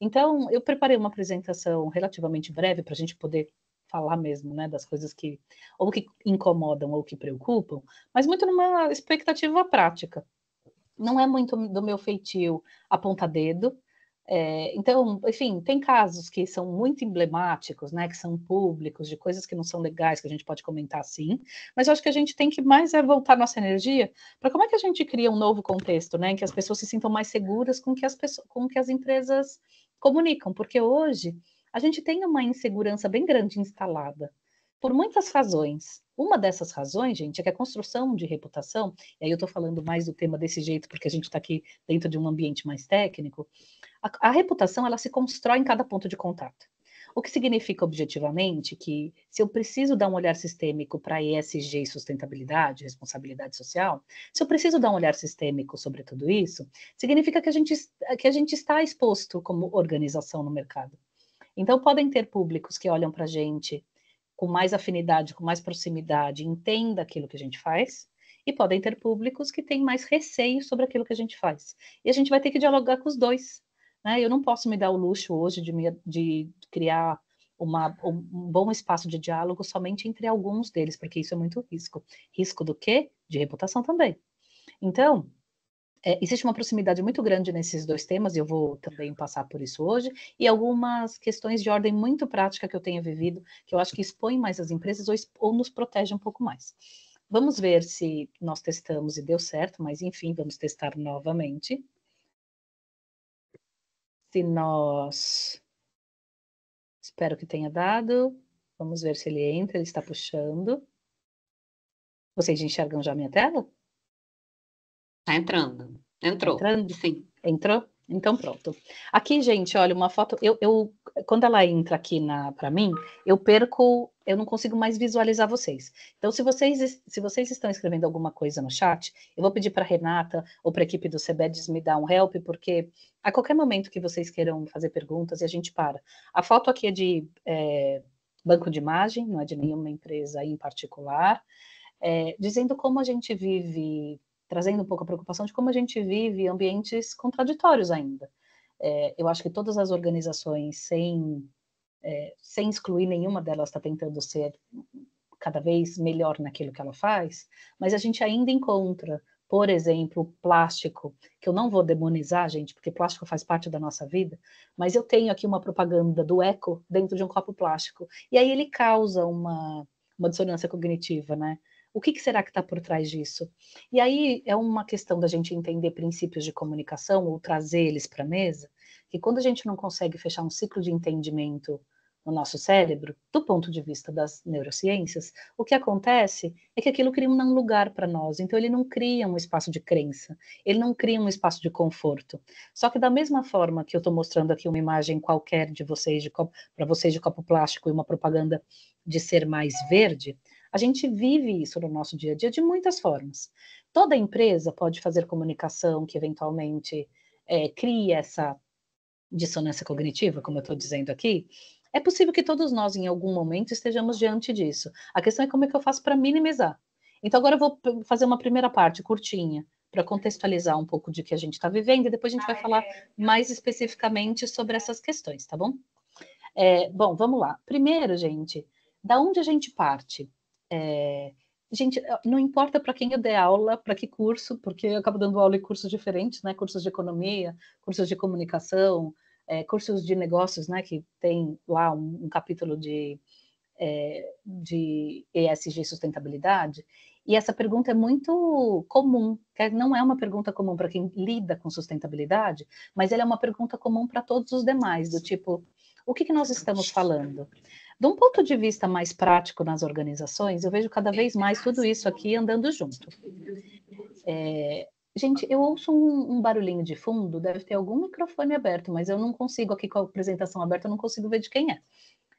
Então, eu preparei uma apresentação relativamente breve para a gente poder falar mesmo, né, das coisas que ou que incomodam ou que preocupam, mas muito numa expectativa prática. Não é muito do meu feitio apontar dedo. É, então, enfim, tem casos que são muito emblemáticos, né, que são públicos, de coisas que não são legais, que a gente pode comentar sim, mas eu acho que a gente tem que mais é voltar nossa energia para como é que a gente cria um novo contexto, né, em que as pessoas se sintam mais seguras com que as, pessoas, com que as empresas comunicam, porque hoje a gente tem uma insegurança bem grande instalada, por muitas razões. Uma dessas razões, gente, é que a construção de reputação, e aí eu estou falando mais do tema desse jeito, porque a gente está aqui dentro de um ambiente mais técnico, a, a reputação ela se constrói em cada ponto de contato. O que significa objetivamente que, se eu preciso dar um olhar sistêmico para ESG e sustentabilidade, responsabilidade social, se eu preciso dar um olhar sistêmico sobre tudo isso, significa que a gente, que a gente está exposto como organização no mercado. Então, podem ter públicos que olham para a gente com mais afinidade, com mais proximidade, entenda aquilo que a gente faz, e podem ter públicos que têm mais receio sobre aquilo que a gente faz. E a gente vai ter que dialogar com os dois. Né? Eu não posso me dar o luxo hoje de, me, de criar uma, um bom espaço de diálogo somente entre alguns deles, porque isso é muito risco. Risco do quê? De reputação também. Então, é, existe uma proximidade muito grande nesses dois temas, e eu vou também passar por isso hoje, e algumas questões de ordem muito prática que eu tenha vivido, que eu acho que expõem mais as empresas ou, ou nos protege um pouco mais. Vamos ver se nós testamos e deu certo, mas enfim, vamos testar novamente. Se nós Espero que tenha dado. Vamos ver se ele entra, ele está puxando. Vocês enxergam já a minha tela? Está entrando. Entrou. Tá entrando? Sim. Entrou? Então pronto. Aqui, gente, olha, uma foto. Eu, eu quando ela entra aqui na para mim, eu perco, eu não consigo mais visualizar vocês. Então, se vocês se vocês estão escrevendo alguma coisa no chat, eu vou pedir para Renata ou para a equipe do Cebedes me dar um help, porque a qualquer momento que vocês queiram fazer perguntas e a gente para. A foto aqui é de é, banco de imagem, não é de nenhuma empresa em particular, é, dizendo como a gente vive trazendo um pouco a preocupação de como a gente vive ambientes contraditórios ainda. É, eu acho que todas as organizações, sem, é, sem excluir nenhuma delas, está tentando ser cada vez melhor naquilo que ela faz, mas a gente ainda encontra, por exemplo, plástico, que eu não vou demonizar, gente, porque plástico faz parte da nossa vida, mas eu tenho aqui uma propaganda do eco dentro de um copo plástico, e aí ele causa uma, uma dissonância cognitiva, né? O que, que será que está por trás disso? E aí é uma questão da gente entender princípios de comunicação ou trazer eles para a mesa, que quando a gente não consegue fechar um ciclo de entendimento no nosso cérebro, do ponto de vista das neurociências, o que acontece é que aquilo cria um lugar para nós, então ele não cria um espaço de crença, ele não cria um espaço de conforto. Só que da mesma forma que eu estou mostrando aqui uma imagem qualquer de vocês de para vocês de copo plástico e uma propaganda de ser mais verde, a gente vive isso no nosso dia a dia de muitas formas. Toda empresa pode fazer comunicação que eventualmente é, crie essa dissonância cognitiva, como eu estou dizendo aqui, é possível que todos nós, em algum momento, estejamos diante disso. A questão é como é que eu faço para minimizar. Então, agora eu vou fazer uma primeira parte curtinha, para contextualizar um pouco de que a gente está vivendo, e depois a gente vai ah, falar é. mais especificamente sobre essas questões, tá bom? É, bom, vamos lá. Primeiro, gente, da onde a gente parte? É, gente, não importa para quem eu der aula, para que curso, porque eu acabo dando aula em cursos diferentes, né? Cursos de economia, cursos de comunicação, é, cursos de negócios, né? Que tem lá um, um capítulo de, é, de ESG sustentabilidade. E essa pergunta é muito comum, que não é uma pergunta comum para quem lida com sustentabilidade, mas ela é uma pergunta comum para todos os demais, do tipo, o que, que nós estamos falando? De um ponto de vista mais prático nas organizações, eu vejo cada vez mais tudo isso aqui andando junto. É, gente, eu ouço um, um, barulhinho de fundo, deve ter algum microfone aberto, mas eu não consigo, aqui com a apresentação aberta, eu não consigo ver de quem é.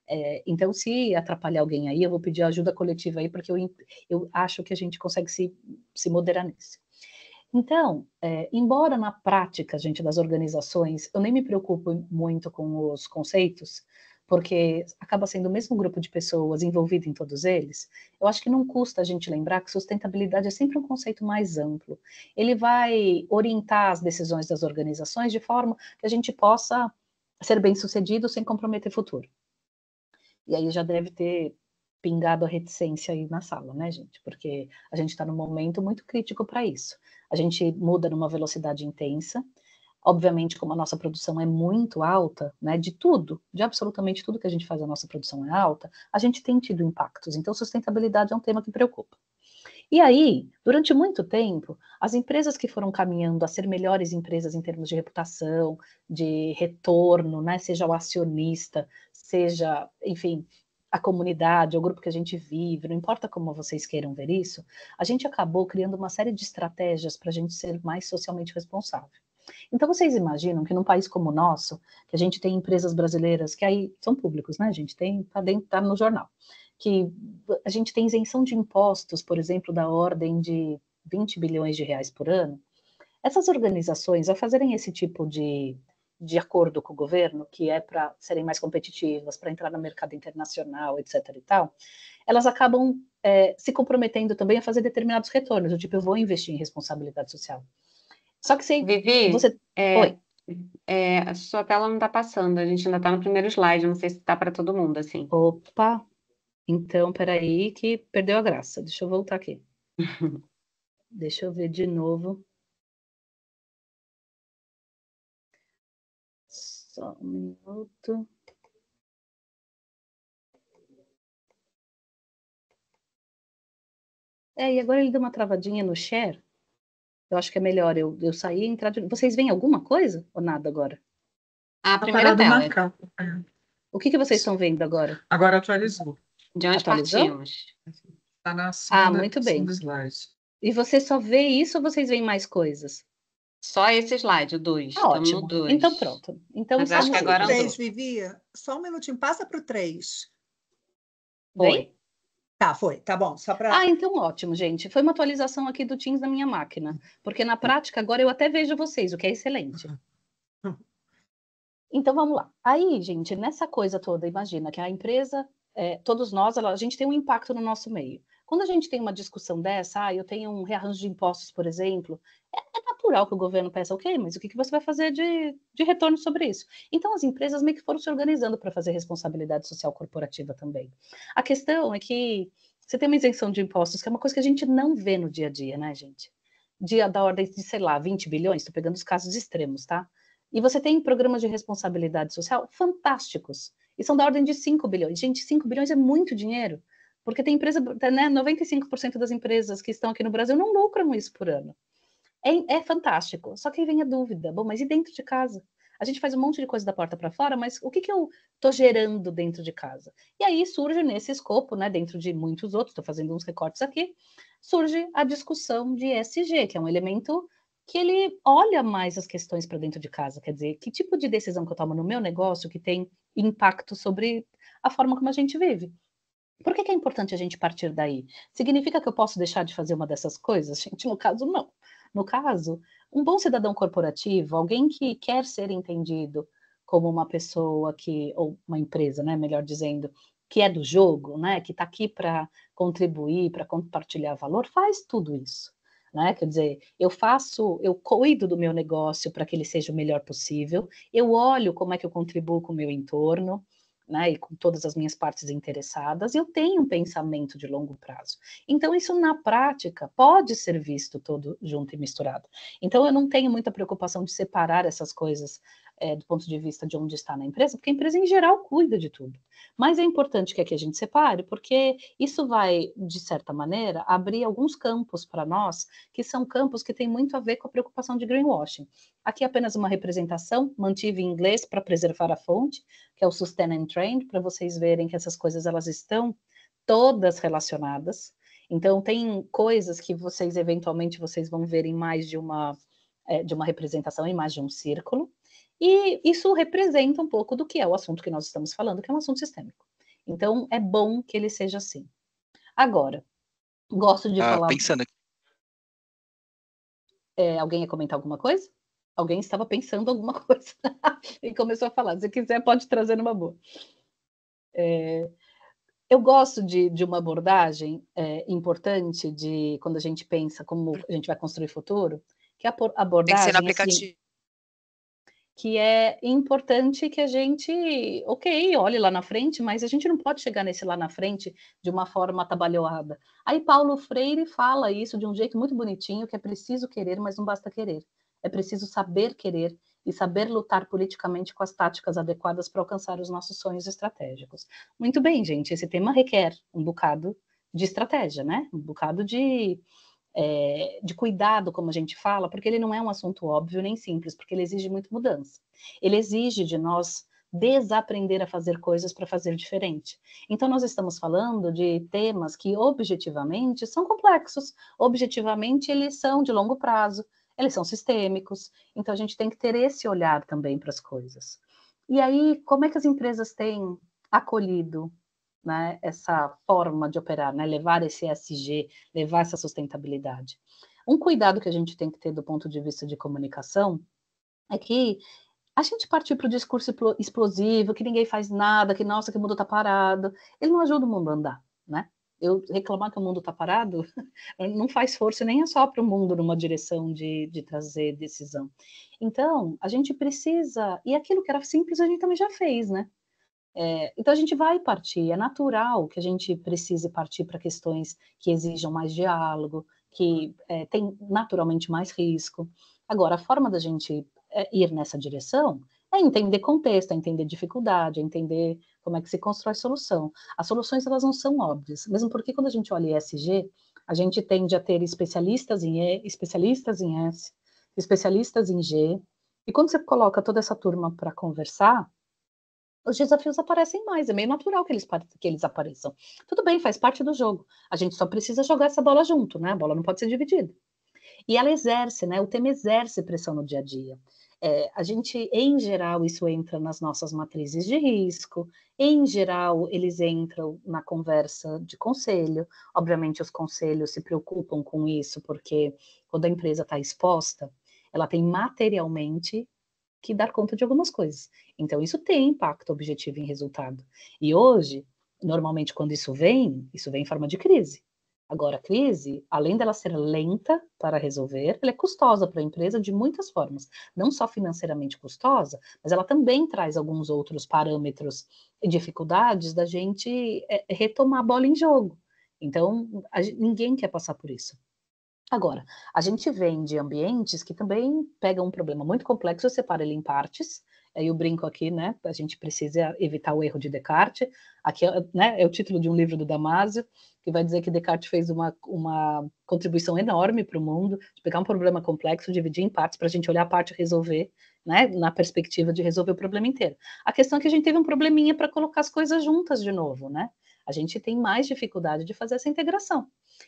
é então, se atrapalhar alguém aí, eu vou pedir ajuda coletiva aí, porque eu, eu acho que a gente consegue se, se moderar nisso. Então, é, embora na prática, gente, das organizações, eu nem me preocupo muito com os conceitos, porque acaba sendo o mesmo grupo de pessoas envolvido em todos eles, eu acho que não custa a gente lembrar que sustentabilidade é sempre um conceito mais amplo. Ele vai orientar as decisões das organizações de forma que a gente possa ser bem-sucedido sem comprometer o futuro. E aí já deve ter pingado a reticência aí na sala, né, gente? Porque a gente está num momento muito crítico para isso. A gente muda numa velocidade intensa, Obviamente, como a nossa produção é muito alta, né, de tudo, de absolutamente tudo que a gente faz, a nossa produção é alta, a gente tem tido impactos. Então, sustentabilidade é um tema que preocupa. E aí, durante muito tempo, as empresas que foram caminhando a ser melhores empresas em termos de reputação, de retorno, né, seja o acionista, seja, enfim, a comunidade, o grupo que a gente vive, não importa como vocês queiram ver isso, a gente acabou criando uma série de estratégias para a gente ser mais socialmente responsável. Então vocês imaginam que num país como o nosso, que a gente tem empresas brasileiras que aí são públicos, né? A gente tem tá dentro tá no jornal que a gente tem isenção de impostos, por exemplo, da ordem de 20 bilhões de reais por ano. Essas organizações, ao fazerem esse tipo de, de acordo com o governo, que é para serem mais competitivas, para entrar no mercado internacional, etc. e tal, elas acabam é, se comprometendo também a fazer determinados retornos, do tipo, eu vou investir em responsabilidade social. Só que você. Vivi, você... É, Oi. É, a sua tela não está passando, a gente ainda está no primeiro slide, não sei se está para todo mundo assim. Opa! Então, peraí, que perdeu a graça. Deixa eu voltar aqui. Deixa eu ver de novo. Só um minuto. É, e agora ele deu uma travadinha no share. Eu acho que é melhor eu, eu sair e entrar de... Vocês veem alguma coisa ou nada agora? A tá primeira a tela. O que, que vocês estão vendo agora? Agora atualizou. De onde atualizou? partimos? Está na ah, segunda, Ah, muito bem. E você só vê isso ou vocês veem mais coisas? Só esse slide, o 2. Tá ótimo. Dois. Então pronto. Então, Mas acho que agora 3, é Vivia, só um minutinho. Passa para o 3. Oi. Tá, foi, tá bom, só para. Ah, então ótimo, gente. Foi uma atualização aqui do Teams da minha máquina, porque na prática agora eu até vejo vocês, o que é excelente. Então vamos lá. Aí, gente, nessa coisa toda, imagina que a empresa, é, todos nós, a gente tem um impacto no nosso meio. Quando a gente tem uma discussão dessa, ah, eu tenho um rearranjo de impostos, por exemplo, é, é, natural que o governo peça, ok, mas o que, que você vai fazer de, de retorno sobre isso? Então, as empresas meio que foram se organizando para fazer responsabilidade social corporativa também. A questão é que você tem uma isenção de impostos, que é uma coisa que a gente não vê no dia a dia, né, gente? Dia da ordem de, sei lá, 20 bilhões, estou pegando os casos extremos, tá? E você tem programas de responsabilidade social fantásticos, e são da ordem de 5 bilhões. Gente, 5 bilhões é muito dinheiro. Porque tem empresa, né, 95% das empresas que estão aqui no Brasil não lucram isso por ano. É, é fantástico. Só que aí vem a dúvida: bom, mas e dentro de casa? A gente faz um monte de coisa da porta para fora, mas o que, que eu estou gerando dentro de casa? E aí surge nesse escopo, né, dentro de muitos outros, estou fazendo uns recortes aqui, surge a discussão de ESG, que é um elemento que ele olha mais as questões para dentro de casa, quer dizer, que tipo de decisão que eu tomo no meu negócio que tem impacto sobre a forma como a gente vive. Por que, que, é importante a gente partir daí? Significa que eu posso deixar de fazer uma dessas coisas? Gente, no caso, não. No caso, um bom cidadão corporativo, alguém que quer ser entendido como uma pessoa que, ou uma empresa, né, melhor dizendo, que é do jogo, né, que está aqui para contribuir, para compartilhar valor, faz tudo isso. Né? Quer dizer, eu faço, eu cuido do meu negócio para que ele seja o melhor possível, eu olho como é que eu contribuo com o meu entorno, né, e com todas as minhas partes interessadas, eu tenho um pensamento de longo prazo. Então, isso na prática pode ser visto todo junto e misturado. Então, eu não tenho muita preocupação de separar essas coisas é, do ponto de vista de onde está na empresa, porque a empresa em geral cuida de tudo. Mas é importante que aqui a gente separe, porque isso vai, de certa maneira, abrir alguns campos para nós, que são campos que têm muito a ver com a preocupação de greenwashing. Aqui é apenas uma representação, mantive em inglês para preservar a fonte, que é o Sustain and Trend, para vocês verem que essas coisas elas estão todas relacionadas. Então tem coisas que vocês eventualmente vocês vão ver em mais de uma é, de uma representação em mais de um círculo, e isso representa um pouco do que é o assunto que nós estamos falando, que é um assunto sistêmico. Então, é bom que ele seja assim. Agora, gosto de ah, falar. Pensando aqui. É, alguém ia comentar alguma coisa? Alguém estava pensando alguma coisa e começou a falar. Se quiser, pode trazer numa boa. É, eu gosto de, de uma abordagem é, importante de quando a gente pensa como a gente vai construir futuro, que é a abordagem. Tem que ser no assim, aplicativo. Assim, que é importante que a gente, ok, olhe lá na frente, mas a gente não pode chegar nesse lá na frente de uma forma atabalhoada. Aí Paulo Freire fala isso de um jeito muito bonitinho, que é preciso querer, mas não basta querer. É preciso saber querer e saber lutar politicamente com as táticas adequadas para alcançar os nossos sonhos estratégicos. Muito bem, gente, esse tema requer um bocado de estratégia, né? Um bocado de é, de cuidado, como a gente fala, porque ele não é um assunto óbvio nem simples, porque ele exige muito mudança. Ele exige de nós desaprender a fazer coisas para fazer diferente. Então, nós estamos falando de temas que objetivamente são complexos, objetivamente eles são de longo prazo, eles são sistêmicos, então a gente tem que ter esse olhar também para as coisas. E aí, como é que as empresas têm acolhido né, essa forma de operar, né, levar esse ESG, levar essa sustentabilidade. Um cuidado que a gente tem que ter do ponto de vista de comunicação é que a gente partir para o discurso explosivo, que ninguém faz nada, que nossa, que o mundo está parado, ele não ajuda o mundo a andar, né? Eu reclamar que o mundo está parado não faz força nem é só para o mundo numa direção de, de trazer decisão. Então, a gente precisa, e aquilo que era simples a gente também já fez, né? É, então a gente vai partir, é natural que a gente precise partir para questões que exijam mais diálogo, que é, tem naturalmente mais risco. Agora, a forma da gente é, ir nessa direção é entender contexto, é entender dificuldade, é entender como é que se constrói solução. As soluções elas não são óbvias, mesmo porque quando a gente olha ESG, a gente tende a ter especialistas em E, especialistas em S, especialistas em G, e quando você coloca toda essa turma para conversar, os desafios aparecem mais, é meio natural que eles, que eles apareçam. Tudo bem, faz parte do jogo. A gente só precisa jogar essa bola junto, né? A bola não pode ser dividida. E ela exerce, né? O tema exerce pressão no dia a dia. É, a gente, em geral, isso entra nas nossas matrizes de risco, em geral, eles entram na conversa de conselho. Obviamente, os conselhos se preocupam com isso, porque quando a empresa está exposta, ela tem materialmente que dar conta de algumas coisas. Então, isso tem impacto objetivo em resultado. E hoje, normalmente, quando isso vem, isso vem em forma de crise. Agora, a crise, além dela ser lenta para resolver, ela é custosa para a empresa de muitas formas. Não só financeiramente custosa, mas ela também traz alguns outros parâmetros e dificuldades da gente eh, retomar a bola em jogo. Então, gente, ninguém quer passar por isso. Agora, a gente vem de ambientes que também pegam um problema muito complexo, separa ele em partes, aí eu brinco aqui, né? A gente precisa evitar o erro de Descartes. Aqui é, né, é o título de um livro do Damasio, que vai dizer que Descartes fez uma, uma contribuição enorme para o mundo, de pegar um problema complexo, dividir em partes, para a gente olhar a parte e resolver, né? Na perspectiva de resolver o problema inteiro. A questão é que a gente teve um probleminha para colocar as coisas juntas de novo, né? a gente tem mais dificuldade de fazer essa integração.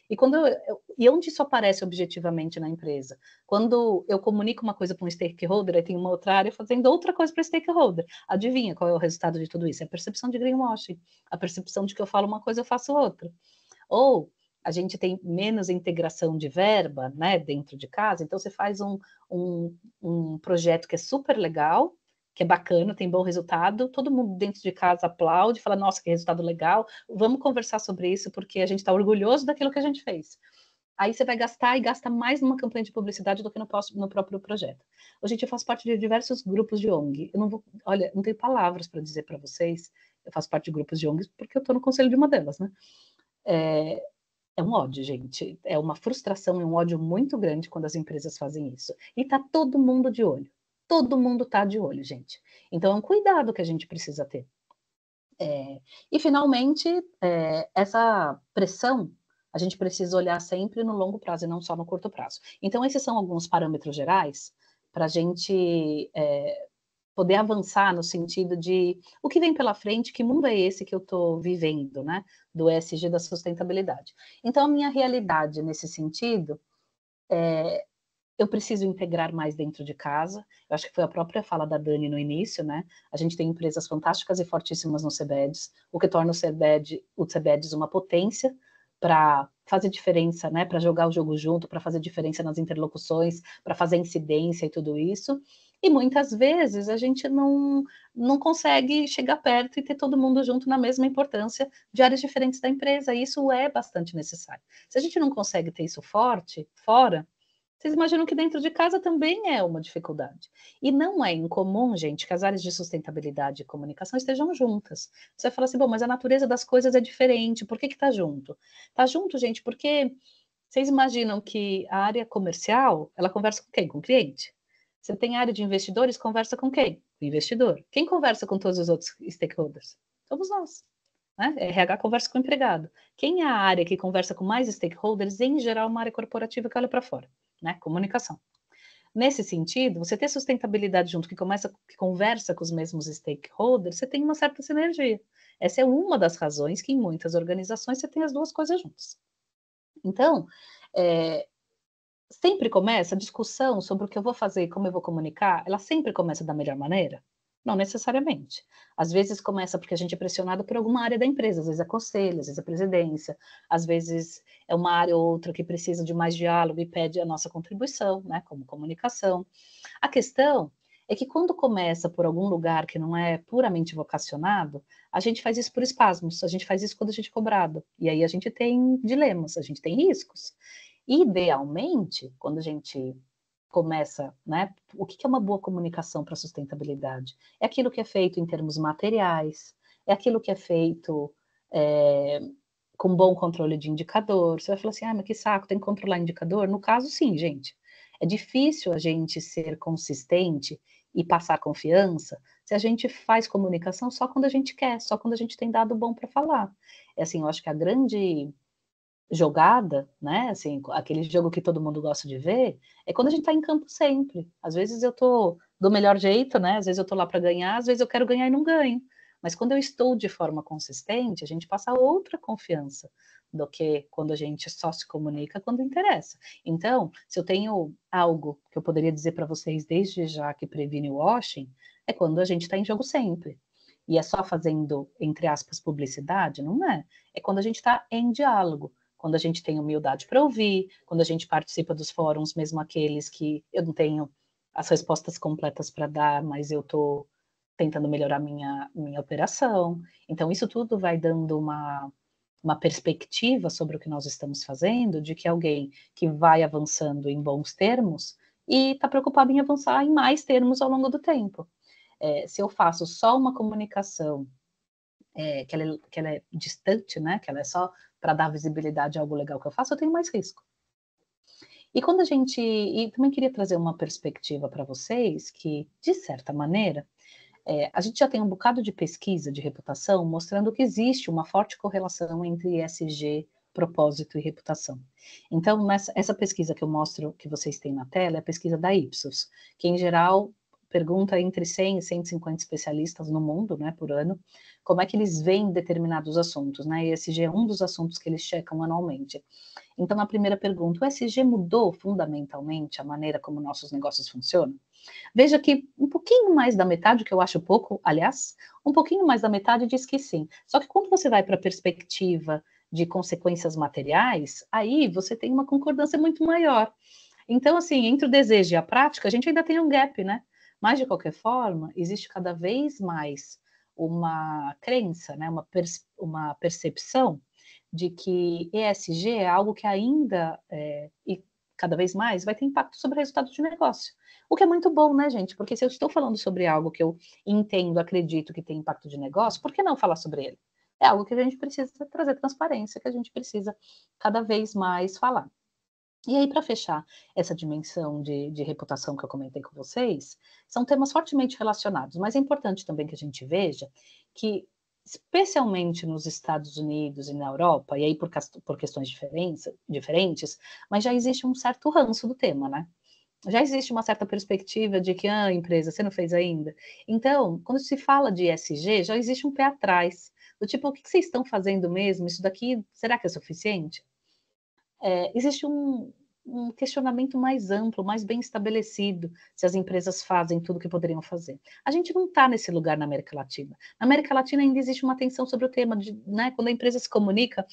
E quando eu, eu, e onde isso aparece objetivamente na empresa? Quando eu comunico uma coisa para um stakeholder, aí tem uma outra área fazendo outra coisa para o stakeholder. Adivinha qual é o resultado de tudo isso? É a percepção de greenwashing, a percepção de que eu falo uma coisa, eu faço outra. Ou a gente tem menos integração de verba né, dentro de casa, então você faz um, um, um projeto que é super legal, que é bacana, tem bom resultado, todo mundo dentro de casa aplaude, fala, nossa, que resultado legal, vamos conversar sobre isso, porque a gente está orgulhoso daquilo que a gente fez. Aí você vai gastar e gasta mais numa campanha de publicidade do que no, no próprio projeto. A gente, eu faço parte de diversos grupos de ONG. Eu não vou, olha, não tenho palavras para dizer para vocês. Eu faço parte de grupos de ONGs porque eu estou no conselho de uma delas, né? É, é um ódio, gente. É uma frustração e um ódio muito grande quando as empresas fazem isso. E está todo mundo de olho todo mundo está de olho, gente. Então é um cuidado que a gente precisa ter. É, e finalmente, é, essa pressão a gente precisa olhar sempre no longo prazo e não só no curto prazo. Então, esses são alguns parâmetros gerais para a gente é, poder avançar no sentido de o que vem pela frente, que mundo é esse que eu estou vivendo, né? Do ESG da sustentabilidade. Então, a minha realidade nesse sentido é, eu preciso integrar mais dentro de casa. Eu acho que foi a própria fala da Dani no início, né? A gente tem empresas fantásticas e fortíssimas no CBEDs, o que torna o CBED, o CBEDs uma potência para fazer diferença, né? Para jogar o jogo junto, para fazer diferença nas interlocuções, para fazer incidência e tudo isso. E muitas vezes a gente não, não consegue chegar perto e ter todo mundo junto na mesma importância de áreas diferentes da empresa. E isso é bastante necessário. Se a gente não consegue ter isso forte, fora, vocês imaginam que dentro de casa também é uma dificuldade. E não é incomum, gente, que as áreas de sustentabilidade e comunicação estejam juntas. Você fala assim, bom, mas a natureza das coisas é diferente, por que que tá junto? Está junto, gente, porque vocês imaginam que a área comercial, ela conversa com quem? Com o cliente. Você tem área de investidores, conversa com quem? O investidor. Quem conversa com todos os outros stakeholders? Somos nós. Né? É, RH conversa com o empregado. Quem é a área que conversa com mais stakeholders? Em geral, é uma área corporativa que olha para fora né? Comunicação. Nesse sentido, você ter sustentabilidade junto, que começa, que conversa com os mesmos stakeholders, você tem uma certa sinergia. Essa é uma das razões que em muitas organizações você tem as duas coisas juntas. Então, é, sempre começa a discussão sobre o que eu vou fazer e como eu vou comunicar, ela sempre começa da melhor maneira. Não necessariamente. Às vezes começa porque a gente é pressionado por alguma área da empresa, às vezes é conselho, às vezes é presidência, às vezes é uma área ou outra que precisa de mais diálogo e pede a nossa contribuição, né, como comunicação. A questão é que quando começa por algum lugar que não é puramente vocacionado, a gente faz isso por espasmos, a gente faz isso quando a gente é cobrado. E aí a gente tem dilemas, a gente tem riscos. Idealmente, quando a gente começa, né? O que é uma boa comunicação para sustentabilidade? É aquilo que é feito em termos materiais, é aquilo que é feito é, com bom controle de indicador. Você vai falar assim, ah, mas que saco, tem que controlar indicador? No caso, sim, gente. É difícil a gente ser consistente e passar confiança se a gente faz comunicação só quando a gente quer, só quando a gente tem dado bom para falar. É assim, eu acho que a grande jogada, né? Assim, aquele jogo que todo mundo gosta de ver, é quando a gente está em campo sempre. Às vezes eu tô do melhor jeito, né? Às vezes eu tô lá para ganhar, às vezes eu quero ganhar e não ganho. Mas quando eu estou de forma consistente, a gente passa outra confiança do que quando a gente só se comunica quando interessa. Então, se eu tenho algo que eu poderia dizer para vocês desde já que previne o washing, é quando a gente está em jogo sempre. E é só fazendo, entre aspas, publicidade? Não é. É quando a gente está em diálogo quando a gente tem humildade para ouvir, quando a gente participa dos fóruns, mesmo aqueles que eu não tenho as respostas completas para dar, mas eu estou tentando melhorar minha, minha operação. Então, isso tudo vai dando uma, uma perspectiva sobre o que nós estamos fazendo, de que alguém que vai avançando em bons termos e está preocupado em avançar em mais termos ao longo do tempo. É, se eu faço só uma comunicação é, que, ela é, que ela é distante, né, que ela é só para dar visibilidade a algo legal que eu faço, eu tenho mais risco. E quando a gente. E também queria trazer uma perspectiva para vocês que, de certa maneira, é, a gente já tem um bocado de pesquisa de reputação mostrando que existe uma forte correlação entre ESG, propósito e reputação. Então, nessa, essa pesquisa que eu mostro, que vocês têm na tela, é a pesquisa da Ipsos, que em geral pergunta entre 100 e 150 especialistas no mundo, né, por ano, como é que eles veem determinados assuntos, né? E ESG é um dos assuntos que eles checam anualmente. Então, a primeira pergunta, o ESG mudou fundamentalmente a maneira como nossos negócios funcionam? Veja que um pouquinho mais da metade, que eu acho pouco, aliás, um pouquinho mais da metade diz que sim. Só que quando você vai para a perspectiva de consequências materiais, aí você tem uma concordância muito maior. Então, assim, entre o desejo e a prática, a gente ainda tem um gap, né? Mas, de qualquer forma, existe cada vez mais uma crença, né, uma, uma percepção de que ESG é algo que ainda é, e cada vez mais vai ter impacto sobre o resultado de negócio. O que é muito bom, né, gente? Porque se eu estou falando sobre algo que eu entendo, acredito que tem impacto de negócio, por que não falar sobre ele? É algo que a gente precisa trazer transparência, que a gente precisa cada vez mais falar. E aí, para fechar essa dimensão de, de, reputação que eu comentei com vocês, são temas fortemente relacionados, mas é importante também que a gente veja que, especialmente nos Estados Unidos e na Europa, e aí por, por questões diferentes, mas já existe um certo ranço do tema, né? já existe uma certa perspectiva de que, ah, empresa, você não fez ainda. Então, quando se fala de ESG, já existe um pé atrás, do tipo, o que vocês estão fazendo mesmo? Isso daqui, será que é suficiente? é, existe um, um questionamento mais amplo, mais bem estabelecido, se as empresas fazem tudo o que poderiam fazer. A gente não está nesse lugar na América Latina. Na América Latina ainda existe uma atenção sobre o tema, de, né, quando a empresa se comunica,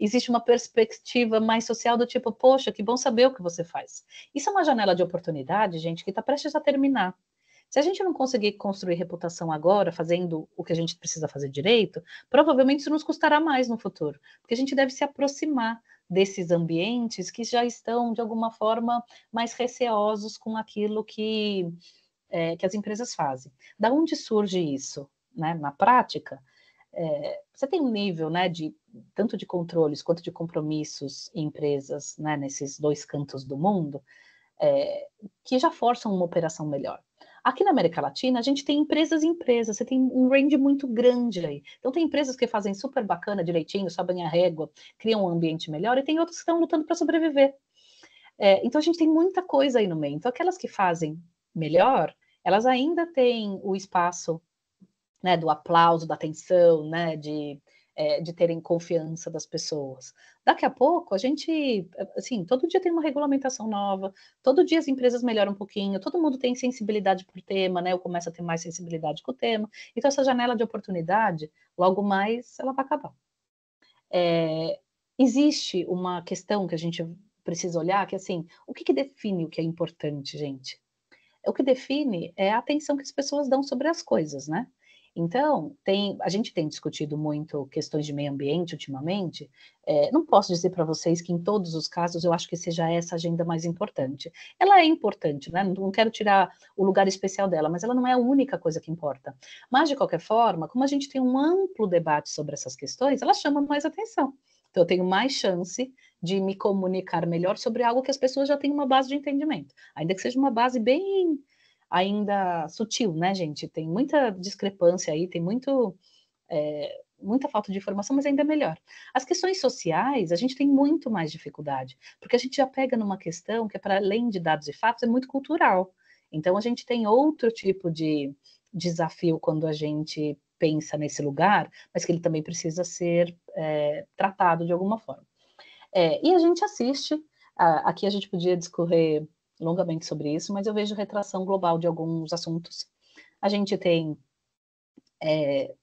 existe uma perspectiva mais social do tipo, poxa, que bom saber o que você faz. Isso é uma janela de oportunidade, gente, que está prestes a terminar. Se a gente não conseguir construir reputação agora, fazendo o que a gente precisa fazer direito, provavelmente isso nos custará mais no futuro, porque a gente deve se aproximar desses ambientes que já estão, de alguma forma, mais receosos com aquilo que, é, que as empresas fazem. Da onde surge isso né, na prática? É, você tem um nível né, de tanto de controles quanto de compromissos em empresas né, nesses dois cantos do mundo é, que já forçam uma operação melhor. Aqui na América Latina, a gente tem empresas e empresas, você tem um range muito grande aí. Então, tem empresas que fazem super bacana, direitinho, só a régua, criam um ambiente melhor, e tem outras que estão lutando para sobreviver. É, então, a gente tem muita coisa aí no meio. Então, aquelas que fazem melhor, elas ainda têm o espaço né, do aplauso, da atenção, né, de é, de terem confiança das pessoas. Daqui a pouco, a gente, assim, todo dia tem uma regulamentação nova, todo dia as empresas melhoram um pouquinho, todo mundo tem sensibilidade por tema, né? Eu começa a ter mais sensibilidade com o tema. Então, essa janela de oportunidade, logo mais, ela vai acabar. É, existe uma questão que a gente precisa olhar, que é assim, o que, que define o que é importante, gente? O que define é a atenção que as pessoas dão sobre as coisas, né? Então, tem, a gente tem discutido muito questões de meio ambiente ultimamente. É, não posso dizer para vocês que em todos os casos eu acho que seja essa agenda mais importante. Ela é importante, né? não quero tirar o lugar especial dela, mas ela não é a única coisa que importa. Mas, de qualquer forma, como a gente tem um amplo debate sobre essas questões, ela chama mais atenção. Então, eu tenho mais chance de me comunicar melhor sobre algo que as pessoas já têm uma base de entendimento, ainda que seja uma base bem ainda sutil, né, gente? Tem muita discrepância aí, tem muito. É, muita falta de informação, mas ainda é melhor. As questões sociais, a gente tem muito mais dificuldade, porque a gente já pega numa questão que, é para além de dados e fatos, é muito cultural. Então, a gente tem outro tipo de desafio quando a gente pensa nesse lugar, mas que ele também precisa ser é, tratado de alguma forma. É, e a gente assiste, a, aqui a gente podia discorrer longamente sobre isso, mas eu vejo retração global de alguns assuntos. A gente tem é,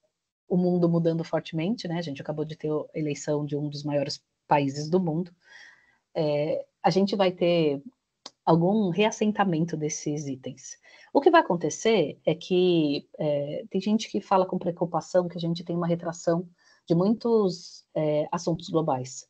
o mundo mudando fortemente, né? A gente acabou de ter a eleição de um dos maiores países do mundo. É, a gente vai ter algum reassentamento desses itens. O que vai acontecer é que é, tem gente que fala com preocupação que a gente tem uma retração de muitos é, assuntos globais.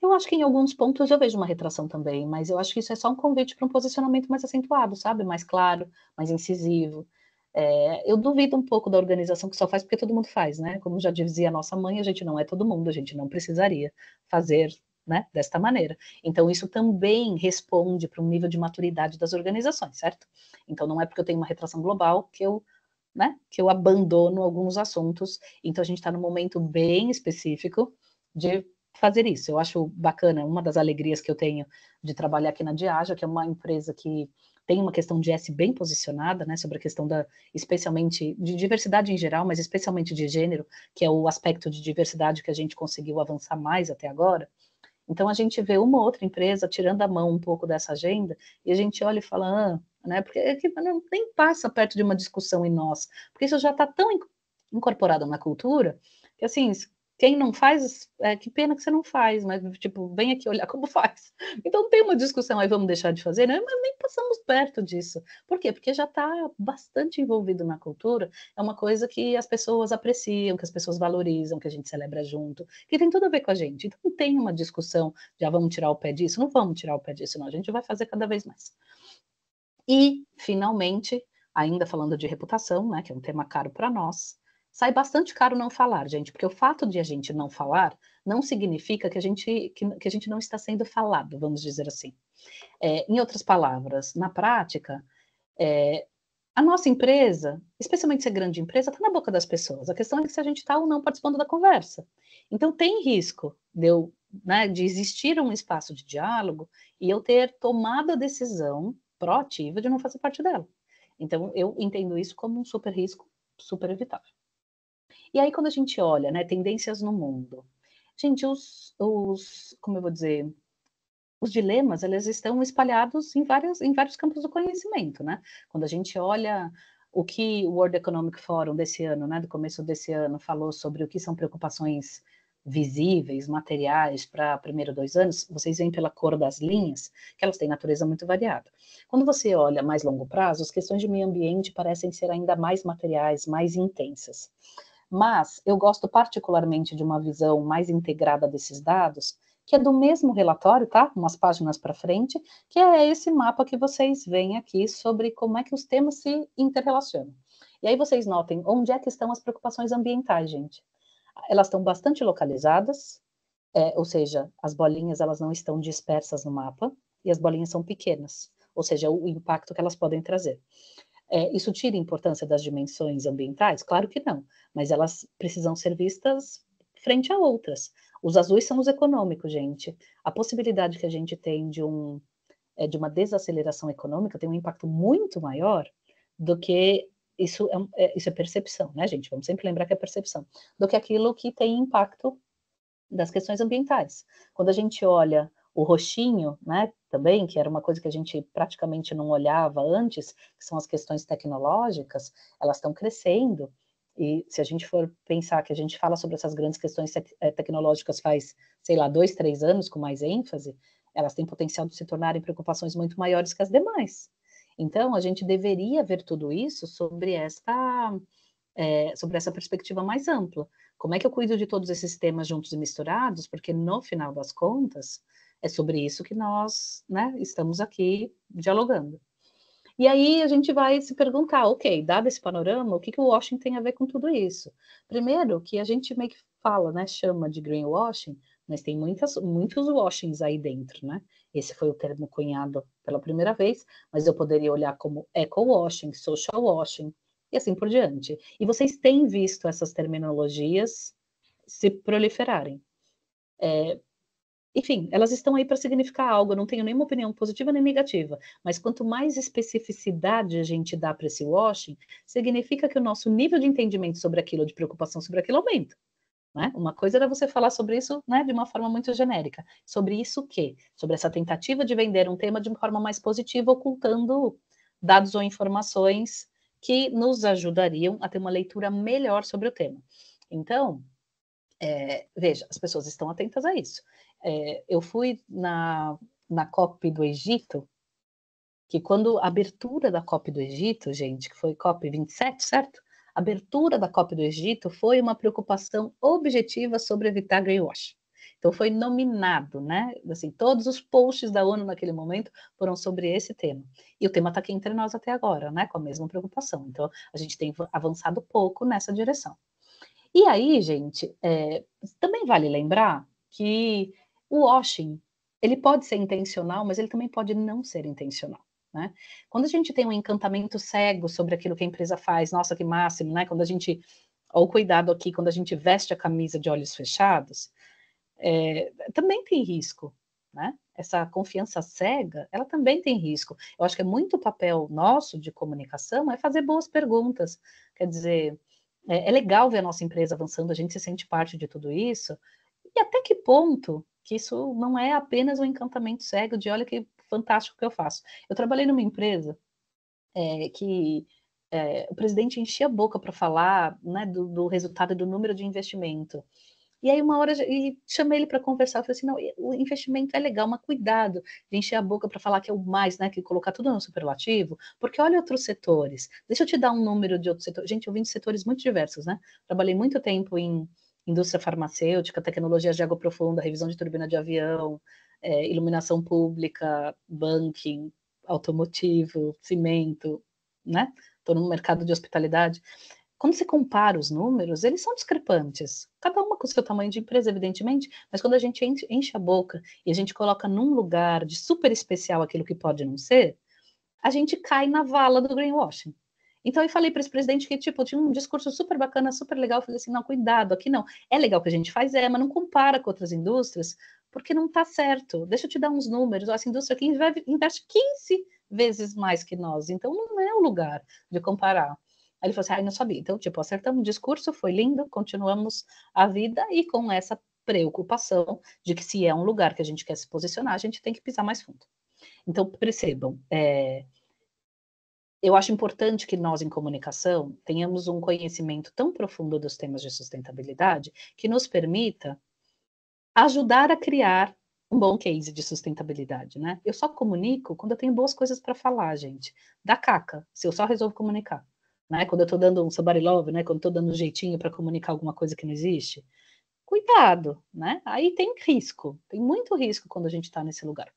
Eu acho que em alguns pontos eu vejo uma retração também, mas eu acho que isso é só um convite para um posicionamento mais acentuado, sabe? Mais claro, mais incisivo. É, eu duvido um pouco da organização que só faz porque todo mundo faz, né? Como já dizia a nossa mãe, a gente não é todo mundo, a gente não precisaria fazer né, desta maneira. Então, isso também responde para um nível de maturidade das organizações, certo? Então, não é porque eu tenho uma retração global que eu, né, que eu abandono alguns assuntos. Então, a gente está num momento bem específico de fazer isso. Eu acho bacana, uma das alegrias que eu tenho de trabalhar aqui na Diage, que é uma empresa que tem uma questão de S bem posicionada, né, sobre a questão da, especialmente, de diversidade em geral, mas especialmente de gênero, que é o aspecto de diversidade que a gente conseguiu avançar mais até agora. Então, a gente vê uma outra empresa tirando a mão um pouco dessa agenda, e a gente olha e fala, ah, né, porque é que não, nem passa perto de uma discussão em nós, porque isso já está tão incorporado na cultura, que, assim, quem não faz, é, que pena que você não faz, mas tipo, vem aqui olhar como faz. Então tem uma discussão aí, vamos deixar de fazer, né? mas nem passamos perto disso. Por quê? Porque já está bastante envolvido na cultura, é uma coisa que as pessoas apreciam, que as pessoas valorizam, que a gente celebra junto, que tem tudo a ver com a gente. Então não tem uma discussão, já vamos tirar o pé disso, não vamos tirar o pé disso, não, a gente vai fazer cada vez mais. E, finalmente, ainda falando de reputação, né, que é um tema caro para nós, sai bastante caro não falar, gente, porque o fato de a gente não falar não significa que a gente, que, que a gente não está sendo falado, vamos dizer assim. É, em outras palavras, na prática, é, a nossa empresa, especialmente se é grande empresa, está na boca das pessoas. A questão é se a gente está ou não participando da conversa. Então, tem risco de, eu, né, de existir um espaço de diálogo e eu ter tomado a decisão proativa de não fazer parte dela. Então, eu entendo isso como um super risco, super evitável. E aí, quando a gente olha, né, tendências no mundo, gente, os, os como eu vou dizer, os dilemas, eles estão espalhados em, várias, em vários campos do conhecimento, né? Quando a gente olha o que o World Economic Forum desse ano, né, do começo desse ano, falou sobre o que são preocupações visíveis, materiais para primeiro dois anos, vocês veem pela cor das linhas que elas têm natureza muito variada. Quando você olha mais longo prazo, as questões de meio ambiente parecem ser ainda mais materiais, mais intensas. Mas eu gosto particularmente de uma visão mais integrada desses dados, que é do mesmo relatório, tá? Umas páginas para frente, que é esse mapa que vocês veem aqui sobre como é que os temas se interrelacionam. E aí vocês notem onde é que estão as preocupações ambientais, gente. Elas estão bastante localizadas, é, ou seja, as bolinhas elas não estão dispersas no mapa e as bolinhas são pequenas, ou seja, o impacto que elas podem trazer. É, isso tira a importância das dimensões ambientais? Claro que não, mas elas precisam ser vistas frente a outras. Os azuis são os econômicos, gente. A possibilidade que a gente tem de, um, é, de uma desaceleração econômica tem um impacto muito maior do que isso é, é isso é percepção, né, gente? Vamos sempre lembrar que é percepção, do que aquilo que tem impacto das questões ambientais. Quando a gente olha o roxinho, né, também, que era uma coisa que a gente praticamente não olhava antes, que são as questões tecnológicas, elas estão crescendo. E se a gente for pensar que a gente fala sobre essas grandes questões te eh, tecnológicas faz, sei lá, dois, três anos com mais ênfase, elas têm potencial de se tornarem preocupações muito maiores que as demais. Então, a gente deveria ver tudo isso sobre esta, é, sobre essa perspectiva mais ampla. Como é que eu cuido de todos esses temas juntos e misturados? Porque, no final das contas, é sobre isso que nós né, estamos aqui dialogando. E aí a gente vai se perguntar, ok, dado esse panorama, o que, que o Washington tem a ver com tudo isso? Primeiro, que a gente meio que fala, né, chama de greenwashing, mas tem muitas, muitos washings aí dentro, né? Esse foi o termo cunhado pela primeira vez, mas eu poderia olhar como eco-washing, social washing, e assim por diante. E vocês têm visto essas terminologias se proliferarem. É, enfim, elas estão aí para significar algo. Eu não tenho nenhuma opinião positiva nem negativa. Mas quanto mais especificidade a gente dá para esse washing, significa que o nosso nível de entendimento sobre aquilo, de preocupação sobre aquilo, aumenta. Né? Uma coisa era você falar sobre isso né, de uma forma muito genérica. Sobre isso o quê? Sobre essa tentativa de vender um tema de uma forma mais positiva, ocultando dados ou informações que nos ajudariam a ter uma leitura melhor sobre o tema. Então, é, veja, as pessoas estão atentas a isso. É, eu fui na, na COP do Egito, que quando a abertura da COP do Egito, gente, que foi COP 27, certo? A abertura da COP do Egito foi uma preocupação objetiva sobre evitar greenwash. Então foi nominado, né? Assim, todos os posts da ONU naquele momento foram sobre esse tema. E o tema está aqui entre nós até agora, né? Com a mesma preocupação. Então a gente tem avançado pouco nessa direção. E aí, gente, é, também vale lembrar que o washing, ele pode ser intencional, mas ele também pode não ser intencional. Né? Quando a gente tem um encantamento cego sobre aquilo que a empresa faz, nossa, que máximo, né? Quando a gente, ou cuidado aqui, quando a gente veste a camisa de olhos fechados, é, também tem risco, né? Essa confiança cega, ela também tem risco. Eu acho que é muito papel nosso de comunicação é fazer boas perguntas. Quer dizer, é, é legal ver a nossa empresa avançando, a gente se sente parte de tudo isso. E até que ponto que isso não é apenas um encantamento cego de olha que fantástico que eu faço. Eu trabalhei numa empresa é, que é, o presidente enchia a boca para falar né, do, do resultado do número de investimento. E aí uma hora e chamei ele para conversar, eu falei assim, não, o investimento é legal, mas cuidado de encher a boca para falar que é o mais, né, que colocar tudo no superlativo, porque olha outros setores. Deixa eu te dar um número de outros setores. Gente, eu vim de setores muito diversos, né? Trabalhei muito tempo em indústria farmacêutica, tecnologias de água profunda, revisão de turbina de avião, é, iluminação pública, banking, automotivo, cimento, né? Estou no mercado de hospitalidade. Quando se compara os números, eles são discrepantes, cada uma com o seu tamanho de empresa, evidentemente, mas quando a gente enche a boca e a gente coloca num lugar de super especial aquilo que pode não ser, a gente cai na vala do greenwashing. Então eu falei para esse presidente que, tipo, tinha um discurso super bacana, super legal. Eu falei assim: não, cuidado, aqui não. É legal que a gente faz, é, mas não compara com outras indústrias, porque não está certo. Deixa eu te dar uns números. Essa indústria aqui investe 15 vezes mais que nós, então não é o lugar de comparar. Aí ele falou assim: ah, não sabia. Então, tipo, acertamos o discurso, foi lindo, continuamos a vida e com essa preocupação de que se é um lugar que a gente quer se posicionar, a gente tem que pisar mais fundo. Então, percebam, é, eu acho importante que nós, em comunicação, tenhamos um conhecimento tão profundo dos temas de sustentabilidade que nos permita ajudar a criar um bom case de sustentabilidade, né? Eu só comunico quando eu tenho boas coisas para falar, gente. Da caca, se eu só resolvo comunicar, né? Quando eu estou dando um somebody love, né? Quando eu tô dando um jeitinho para comunicar alguma coisa que não existe. Cuidado, né? Aí tem risco, tem muito risco quando a gente está nesse lugar.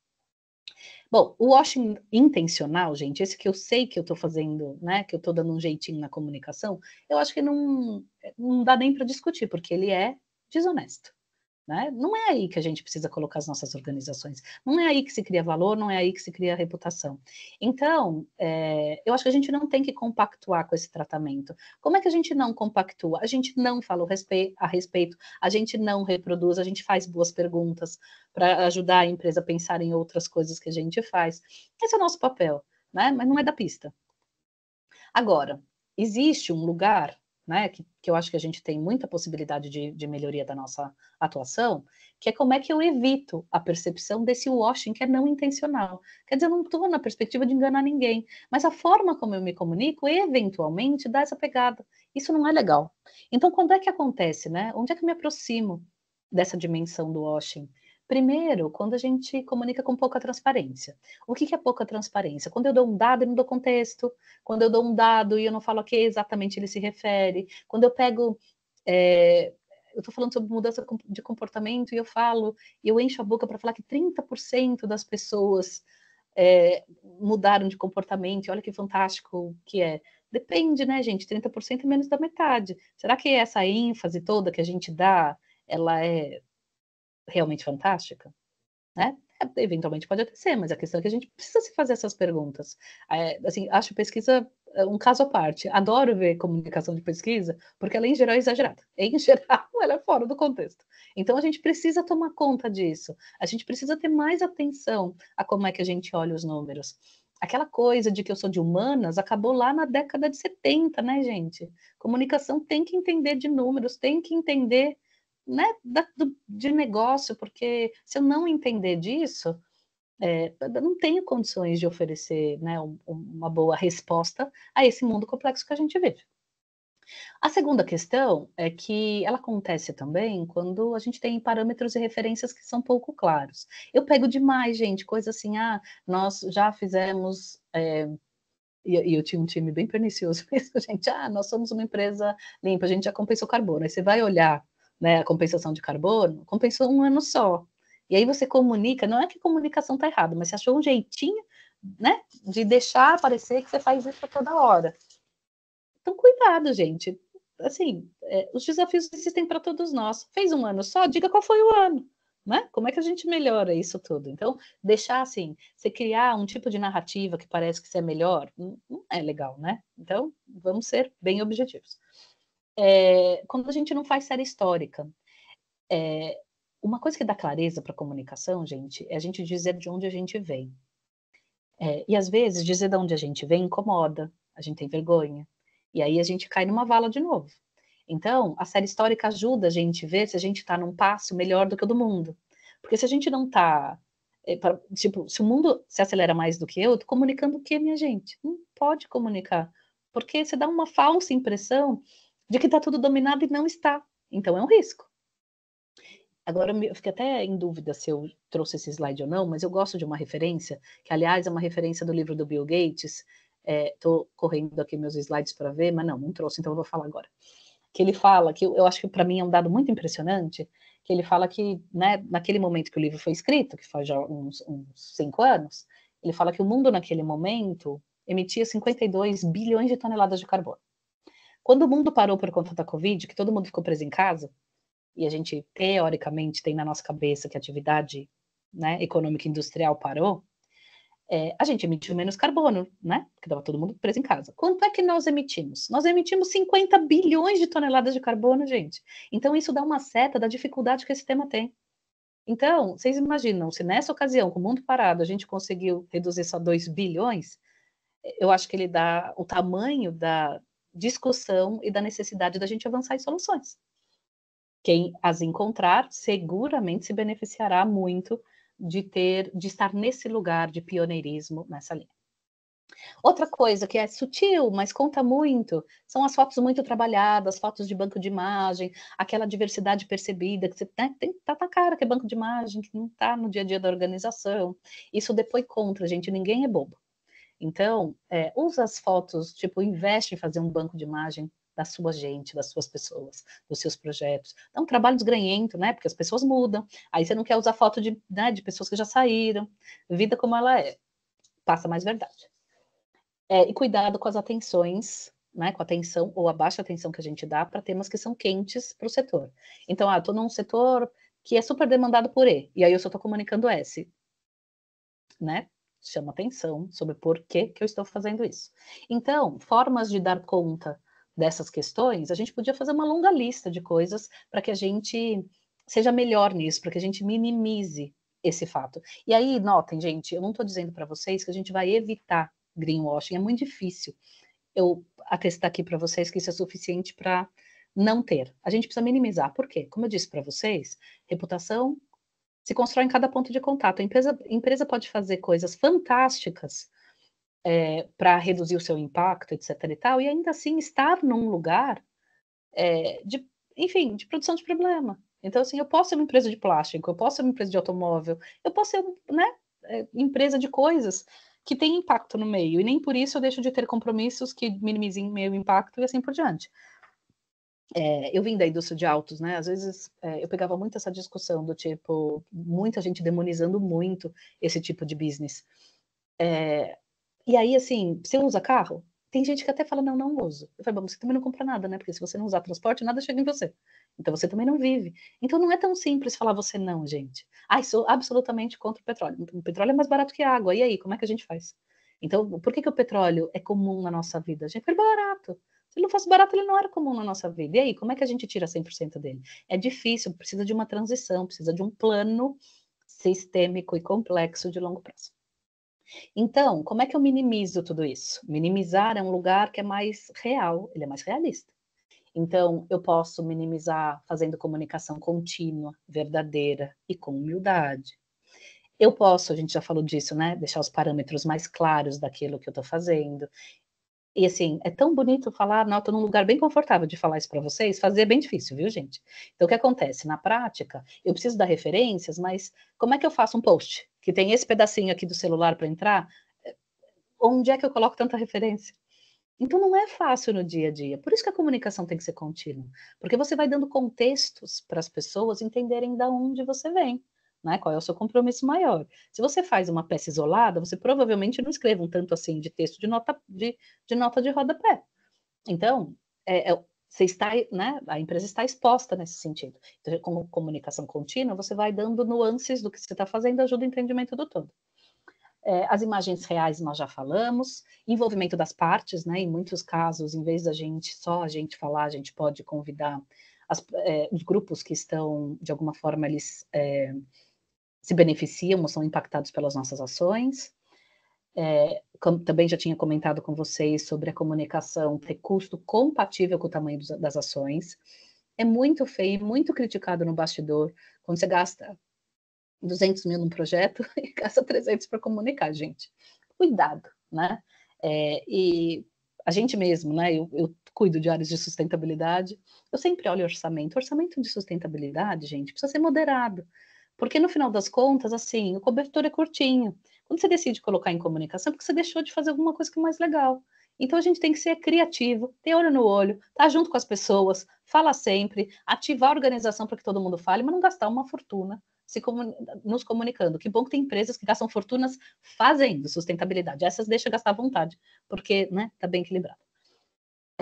Bom, o washing intencional, gente, esse que eu sei que eu estou fazendo, né, que eu estou dando um jeitinho na comunicação, eu acho que não, não dá nem para discutir, porque ele é desonesto. Né? Não é aí que a gente precisa colocar as nossas organizações. Não é aí que se cria valor, não é aí que se cria reputação. Então, é, eu acho que a gente não tem que compactuar com esse tratamento. Como é que a gente não compactua? A gente não fala a respeito, a gente não reproduz, a gente faz boas perguntas para ajudar a empresa a pensar em outras coisas que a gente faz. Esse é o nosso papel, né? mas não é da pista. Agora, existe um lugar né, que, que, eu acho que a gente tem muita possibilidade de, de, melhoria da nossa atuação, que é como é que eu evito a percepção desse washing que é não intencional. Quer dizer, eu não estou na perspectiva de enganar ninguém, mas a forma como eu me comunico eventualmente dá essa pegada. Isso não é legal. Então, quando é que acontece, né? Onde é que eu me aproximo dessa dimensão do washing? Primeiro, quando a gente comunica com pouca transparência. O que, é pouca transparência? Quando eu dou um dado e não dou contexto, quando eu dou um dado e eu não falo a que exatamente ele se refere, quando eu pego. É, eu estou falando sobre mudança de comportamento e eu falo, e eu encho a boca para falar que 30% das pessoas é, mudaram de comportamento, olha que fantástico que é. Depende, né, gente? 30% é menos da metade. Será que essa ênfase toda que a gente dá, ela é realmente fantástica? Né? É, eventualmente pode acontecer, mas a questão é que a gente precisa se fazer essas perguntas. É, assim, acho pesquisa é, um caso à parte. Adoro ver comunicação de pesquisa, porque ela em geral é exagerada. Em geral, ela é fora do contexto. Então a gente precisa tomar conta disso. A gente precisa ter mais atenção a como é que a gente olha os números. Aquela coisa de que eu sou de humanas acabou lá na década de 70, né, gente? Comunicação tem que entender de números, tem que entender né, da, do, de negócio, porque se eu não entender disso, é, eu não tenho condições de oferecer né, um, uma boa resposta a esse mundo complexo que a gente vive. A segunda questão é que ela acontece também quando a gente tem parâmetros e referências que são pouco claros. Eu pego demais, gente, coisa assim, ah, nós já fizemos. É, e, eu tinha um time bem pernicioso mesmo, gente. Ah, nós somos uma empresa limpa, a gente já compensou carbono. Aí você vai olhar né, a compensação de carbono, compensou um ano só. E aí você comunica, não é que a comunicação está errada, mas você achou um jeitinho, né, de deixar aparecer que você faz isso toda hora. Então, cuidado, gente. Assim, é, os desafios existem para todos nós. Fez um ano só, diga qual foi o ano. Né? Como é que a gente melhora isso tudo? Então, deixar assim, você criar um tipo de narrativa que parece que você é melhor, hum, não é legal, né? Então, vamos ser bem objetivos é, quando a gente não faz série histórica. É, uma coisa que dá clareza para a comunicação, gente, é a gente dizer de onde a gente vem. É, e às vezes dizer de onde a gente vem incomoda, a gente tem vergonha. E aí a gente cai numa vala de novo. Então, a série histórica ajuda a gente a ver se a gente está num passo melhor do que o do mundo. Porque se a gente não está. É, tipo, se o mundo se acelera mais do que eu, eu tô comunicando o que, minha gente? Não pode comunicar. Porque você dá uma falsa impressão de que está tudo dominado e não está. Então é um risco. Agora eu fiquei até em dúvida se eu trouxe esse slide ou não, mas eu gosto de uma referência, que aliás é uma referência do livro do Bill Gates. Estou é, correndo aqui meus slides para ver, mas não, não trouxe, então eu vou falar agora. Que ele fala, que eu acho que para mim é um dado muito impressionante, que ele fala que né, naquele momento que o livro foi escrito, que faz já uns, uns cinco anos, ele fala que o mundo naquele momento emitia 52 bilhões de toneladas de carbono. Quando o mundo parou por conta da Covid, que todo mundo ficou preso em casa, e a gente, teoricamente, tem na nossa cabeça que a atividade né, econômica industrial parou, é, a gente emitiu menos carbono, né? Porque estava todo mundo preso em casa. Quanto é que nós emitimos? Nós emitimos 50 bilhões de toneladas de carbono, gente. Então, isso dá uma seta da dificuldade que esse tema tem. Então, vocês imaginam, se nessa ocasião, com o mundo parado, a gente conseguiu reduzir só 2 bilhões, eu acho que ele dá o tamanho da, discussão e da necessidade da gente avançar em soluções. Quem as encontrar seguramente se beneficiará muito de ter, de estar nesse lugar de pioneirismo nessa linha. Outra coisa que é sutil, mas conta muito, são as fotos muito trabalhadas, fotos de banco de imagem, aquela diversidade percebida que você né, tem, tá na cara que é banco de imagem, que não tá no dia a dia da organização. Isso depois contra, gente, ninguém é bobo. Então, é, usa as fotos, tipo, investe em fazer um banco de imagem da sua gente, das suas pessoas, dos seus projetos. É um trabalho desgranhento, né? Porque as pessoas mudam. Aí você não quer usar foto de, né, de pessoas que já saíram. Vida como ela é. Passa mais verdade. É, e cuidado com as atenções, né? Com a atenção ou a baixa atenção que a gente dá para temas que são quentes para o setor. Então, ah, estou num setor que é super demandado por E, e aí eu só estou comunicando S. Né? chama atenção sobre por que, que eu estou fazendo isso. Então, formas de dar conta dessas questões, a gente podia fazer uma longa lista de coisas para que a gente seja melhor nisso, para que a gente minimize esse fato. E aí, notem, gente, eu não estou dizendo para vocês que a gente vai evitar greenwashing, é muito difícil eu atestar aqui para vocês que isso é suficiente para não ter. A gente precisa minimizar, por quê? Como eu disse para vocês, reputação se constrói em cada ponto de contato. A empresa, a empresa pode fazer coisas fantásticas é, para reduzir o seu impacto, etc. e tal, e ainda assim estar num lugar é, de, enfim, de produção de problema. Então, assim, eu posso ser uma empresa de plástico, eu posso ser uma empresa de automóvel, eu posso ser, né, é, empresa de coisas que tem impacto no meio, e nem por isso eu deixo de ter compromissos que minimizem meu impacto e assim por diante. É, eu vim da indústria de autos, né? Às vezes é, eu pegava muito essa discussão do tipo, muita gente demonizando muito esse tipo de business. É, e aí, assim, você usa carro? Tem gente que até fala, não, não uso. Eu falo, você também não compra nada, né? Porque se você não usar transporte, nada chega em você. Então você também não vive. Então não é tão simples falar você não, gente. Ah, sou absolutamente contra o petróleo. O petróleo é mais barato que a água. E aí, como é que a gente faz? Então, por que, que o petróleo é comum na nossa vida? A gente é barato. Se ele não fosse barato, ele não era comum na nossa vida. E aí, como é que a gente tira 100% dele? É difícil, precisa de uma transição, precisa de um plano sistêmico e complexo de longo prazo. Então, como é que eu minimizo tudo isso? Minimizar é um lugar que é mais real, ele é mais realista. Então, eu posso minimizar fazendo comunicação contínua, verdadeira e com humildade. Eu posso, a gente já falou disso, né? Deixar os parâmetros mais claros daquilo que eu estou fazendo. E assim, é tão bonito falar, não, eu tô num lugar bem confortável de falar isso para vocês, fazer é bem difícil, viu, gente? Então, o que acontece? Na prática, eu preciso dar referências, mas como é que eu faço um post? Que tem esse pedacinho aqui do celular para entrar? Onde é que eu coloco tanta referência? Então não é fácil no dia a dia. Por isso que a comunicação tem que ser contínua, porque você vai dando contextos para as pessoas entenderem da onde você vem né? Qual é o seu compromisso maior? Se você faz uma peça isolada, você provavelmente não escreve um tanto assim de texto de nota de, de nota de rodapé. Então, é, é, você está, né? A empresa está exposta nesse sentido. Então, com comunicação contínua, você vai dando nuances do que você está fazendo, ajuda o entendimento do todo. É, as imagens reais nós já falamos, envolvimento das partes, né? Em muitos casos, em vez da gente só a gente falar, a gente pode convidar as, é, os grupos que estão de alguma forma eles é, se beneficiam ou são impactados pelas nossas ações. É, com, também já tinha comentado com vocês sobre a comunicação ter custo compatível com o tamanho dos, das ações. É muito feio, muito criticado no bastidor quando você gasta 200 mil num projeto e gasta 300 para comunicar, gente. Cuidado, né? É, e a gente mesmo, né? Eu, eu, cuido de áreas de sustentabilidade. Eu sempre olho orçamento. Orçamento de sustentabilidade, gente, precisa ser moderado. Porque no final das contas, assim, o cobertor é curtinho. Quando você decide colocar em comunicação, é porque você deixou de fazer alguma coisa que é mais legal. Então a gente tem que ser criativo, ter olho no olho, estar tá junto com as pessoas, falar sempre, ativar a organização para que todo mundo fale, mas não gastar uma fortuna se nos comunicando. Que bom que tem empresas que gastam fortunas fazendo sustentabilidade. Essas deixa gastar à vontade, porque está né, tá bem equilibrado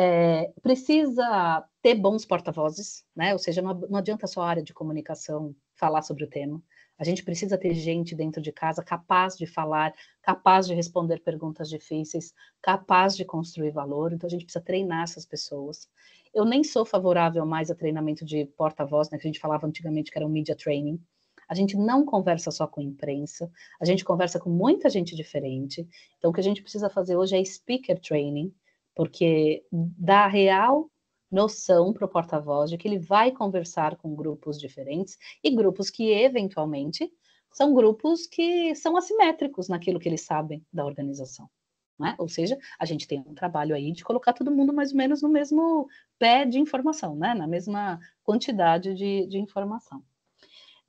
é, precisa ter bons porta-vozes, né? Ou seja, não, não adianta só a área de comunicação falar sobre o tema. A gente precisa ter gente dentro de casa capaz de falar, capaz de responder perguntas difíceis, capaz de construir valor. Então, a gente precisa treinar essas pessoas. Eu nem sou favorável mais a treinamento de porta-voz, né, que a gente falava antigamente que era um media training. A gente não conversa só com a imprensa, a gente conversa com muita gente diferente. Então, o que a gente precisa fazer hoje é speaker training, porque dá real noção para o porta-voz de que ele vai conversar com grupos diferentes e grupos que, eventualmente, são grupos que são assimétricos naquilo que eles sabem da organização. Né? Ou seja, a gente tem um trabalho aí de colocar todo mundo mais ou menos no mesmo pé de informação, né? na mesma quantidade de, de informação.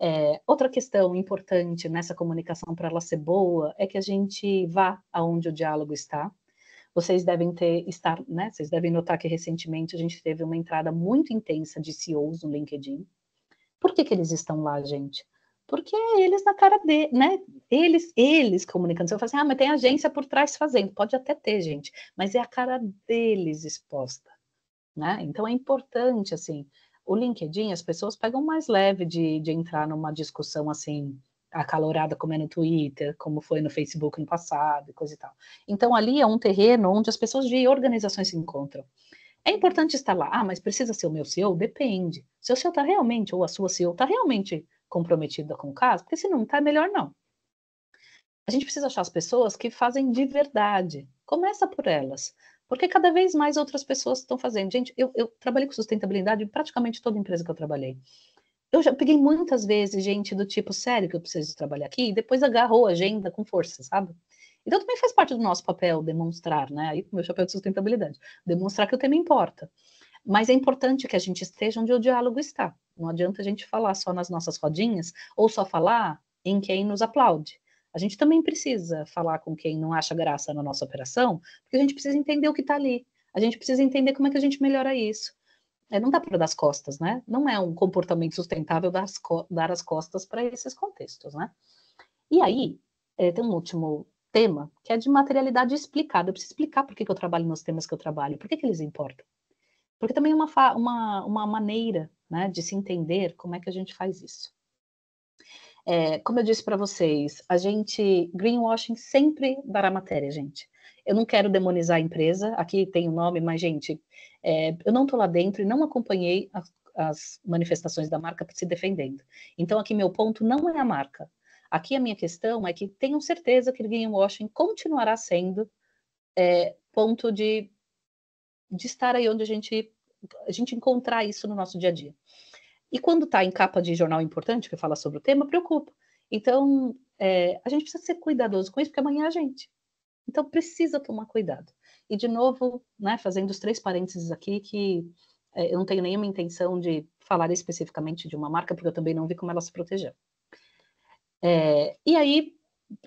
É, outra questão importante nessa comunicação para ela ser boa é que a gente vá aonde o diálogo está, vocês devem ter estar, né? Vocês devem notar que recentemente a gente teve uma entrada muito intensa de CEOs no LinkedIn. Por que, que eles estão lá, gente? Porque é eles na cara de, né? Eles, eles comunicando. Você vai assim, ah, mas tem agência por trás fazendo. Pode até ter, gente, mas é a cara deles exposta, né? Então é importante, assim, o LinkedIn, as pessoas pegam mais leve de, de entrar numa discussão assim, acalorada como é no Twitter, como foi no Facebook no passado, coisa e tal. Então, ali é um terreno onde as pessoas de organizações se encontram. É importante estar lá. Ah, mas precisa ser o meu CEO? Depende. Se o CEO está realmente, ou a sua CEO, está realmente comprometida com o caso, porque se não está, é melhor não. A gente precisa achar as pessoas que fazem de verdade. Começa por elas. Porque cada vez mais outras pessoas estão fazendo. Gente, eu, eu trabalhei com sustentabilidade em praticamente toda empresa que eu trabalhei. Eu já peguei muitas vezes gente do tipo, sério que eu preciso trabalhar aqui, e depois agarrou a agenda com força, sabe? Então também faz parte do nosso papel demonstrar, né? Aí meu chapéu de sustentabilidade, demonstrar que o tema importa. Mas é importante que a gente esteja onde o diálogo está. Não adianta a gente falar só nas nossas rodinhas ou só falar em quem nos aplaude. A gente também precisa falar com quem não acha graça na nossa operação, porque a gente precisa entender o que está ali. A gente precisa entender como é que a gente melhora isso. É, não dá para dar as costas, né? Não é um comportamento sustentável dar as, co dar as costas para esses contextos, né? E aí, é, tem um último tema, que é de materialidade explicada. Eu preciso explicar por que, que eu trabalho nos temas que eu trabalho, por que, que eles importam. Porque também é uma, uma, uma maneira né, de se entender como é que a gente faz isso. É, como eu disse para vocês, a gente, greenwashing sempre dará matéria, gente. Eu não quero demonizar a empresa, aqui tem o um nome, mas, gente, é, eu não estou lá dentro e não acompanhei a, as manifestações da marca se defendendo. Então, aqui meu ponto não é a marca. Aqui a minha questão é que tenham certeza que o greenwashing continuará sendo é, ponto de, de estar aí onde a gente, a gente encontrar isso no nosso dia a dia. E quando está em capa de jornal importante que fala sobre o tema, preocupa. Então, é, a gente precisa ser cuidadoso com isso, porque amanhã a gente. Então precisa tomar cuidado. E de novo, né, fazendo os três parênteses aqui, que é, eu não tenho nenhuma intenção de falar especificamente de uma marca, porque eu também não vi como ela se protegeu. É, e aí,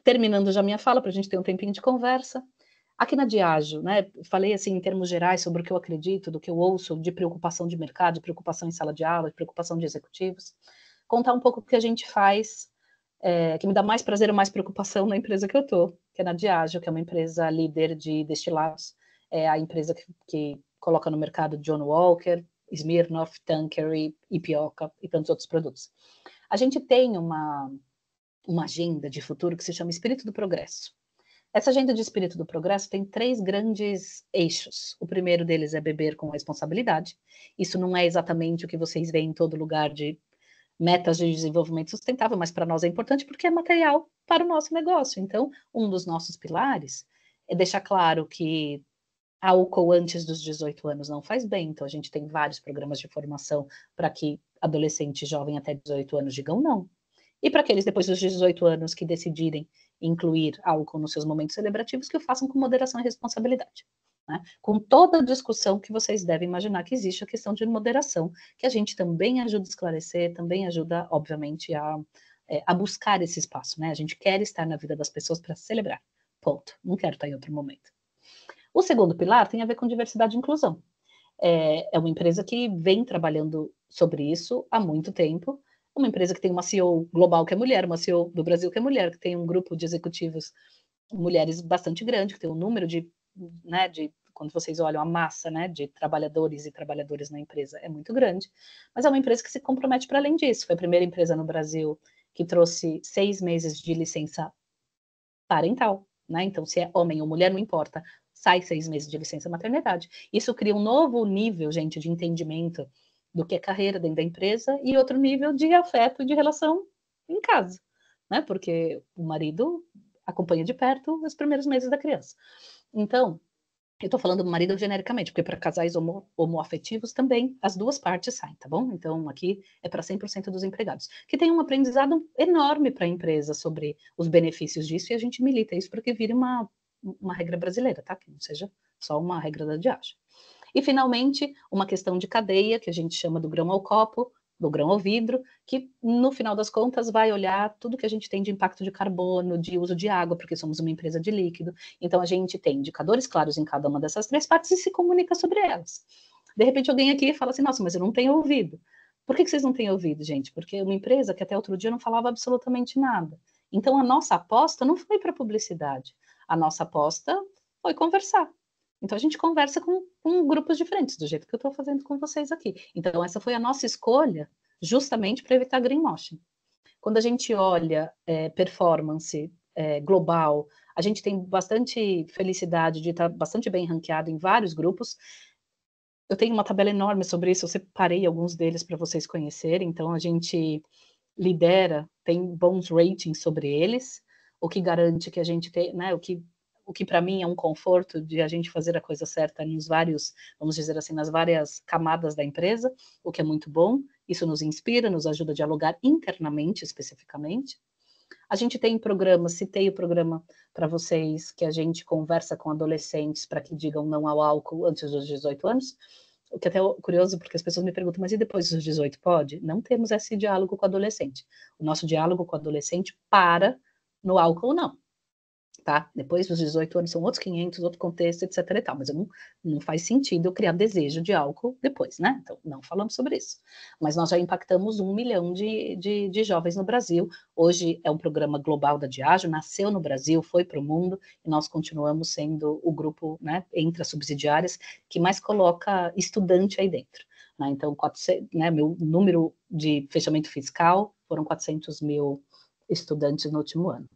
terminando já minha fala, para a gente ter um tempinho de conversa, aqui na Diageo, né, falei assim em termos gerais sobre o que eu acredito, do que eu ouço, de preocupação de mercado, de preocupação em sala de aula, de preocupação de executivos, contar um pouco o que a gente faz, é, que me dá mais prazer e mais preocupação na empresa que eu estou, que é na Diageo, que é uma empresa líder de destilados, é a empresa que, que coloca no mercado John Walker, Smirnoff, Tanqueray, Ipioca e tantos outros produtos. A gente tem uma, uma agenda de futuro que se chama Espírito do Progresso. Essa agenda de espírito do progresso tem três grandes eixos. O primeiro deles é beber com responsabilidade. Isso não é exatamente o que vocês veem em todo lugar de metas de desenvolvimento sustentável, mas para nós é importante porque é material para o nosso negócio. Então, um dos nossos pilares é deixar claro que álcool antes dos 18 anos não faz bem, então a gente tem vários programas de formação para que adolescente jovem até 18 anos digam não. E para aqueles depois dos 18 anos que decidirem incluir álcool nos seus momentos celebrativos, que o façam com moderação e responsabilidade. Né? Com toda a discussão que vocês devem imaginar que existe a questão de moderação, que a gente também ajuda a esclarecer, também ajuda, obviamente, a, é, a buscar esse espaço. Né? A gente quer estar na vida das pessoas para celebrar. Ponto. Não quero estar em outro momento. O segundo pilar tem a ver com diversidade e inclusão. É, é uma empresa que vem trabalhando sobre isso há muito tempo. Uma empresa que tem uma CEO global que é mulher, uma CEO do Brasil que é mulher, que tem um grupo de executivos mulheres bastante grande, que tem um número de né, de quando vocês olham a massa né, de trabalhadores e trabalhadoras na empresa, é muito grande, mas é uma empresa que se compromete para além disso. Foi a primeira empresa no Brasil que trouxe seis meses de licença parental. Né? Então, se é homem ou mulher, não importa, sai seis meses de licença maternidade. Isso cria um novo nível, gente, de entendimento do que é carreira dentro da empresa e outro nível de afeto e de relação em casa, né? Porque o marido acompanha de perto os primeiros meses da criança. Então, eu tô falando marido genericamente, porque para casais homo, homoafetivos também as duas partes saem, tá bom? Então aqui é para 100% dos empregados, que tem um aprendizado enorme para a empresa sobre os benefícios disso e a gente milita isso para que vire uma, uma regra brasileira, tá? Que não seja só uma regra da diacha. E finalmente, uma questão de cadeia que a gente chama do grão ao copo, do grão ao vidro, que no final das contas vai olhar tudo que a gente tem de impacto de carbono, de uso de água, porque somos uma empresa de líquido. Então a gente tem indicadores claros em cada uma dessas três partes e se comunica sobre elas. De repente alguém aqui fala assim: "Nossa, mas eu não tenho ouvido". Por que, que vocês não têm ouvido, gente? Porque uma empresa que até outro dia não falava absolutamente nada. Então a nossa aposta não foi para publicidade. A nossa aposta foi conversar, então a gente conversa com, com grupos diferentes, do jeito que eu estou fazendo com vocês aqui. Então essa foi a nossa escolha, justamente para evitar greenwashing. Quando a gente olha é, performance é, global, a gente tem bastante felicidade de estar tá bastante bem ranqueado em vários grupos. Eu tenho uma tabela enorme sobre isso, eu separei alguns deles para vocês conhecerem. Então a gente lidera, tem bons ratings sobre eles, o que garante que a gente tenha, né, o que o que para mim é um conforto de a gente fazer a coisa certa nos vários, vamos dizer assim, nas várias camadas da empresa, o que é muito bom. Isso nos inspira, nos ajuda a dialogar internamente, especificamente. A gente tem programas, citei o programa para vocês, que a gente conversa com adolescentes para que digam não ao álcool antes dos 18 anos. O que é até é curioso, porque as pessoas me perguntam, mas e depois dos 18 pode? Não temos esse diálogo com o adolescente. O nosso diálogo com o adolescente para no álcool, não tá? Depois dos 18 anos são outros 500, outro contexto, etc e tal, mas não, não faz sentido eu criar desejo de álcool depois, né? Então, não falamos sobre isso. Mas nós já impactamos um milhão de, de, de jovens no Brasil. Hoje é um programa global da Diageo, nasceu no Brasil, foi para o mundo, e nós continuamos sendo o grupo, né, entre as subsidiárias, que mais coloca estudante aí dentro. Né? Então, 400, né, meu número de fechamento fiscal foram 400 mil estudantes no último ano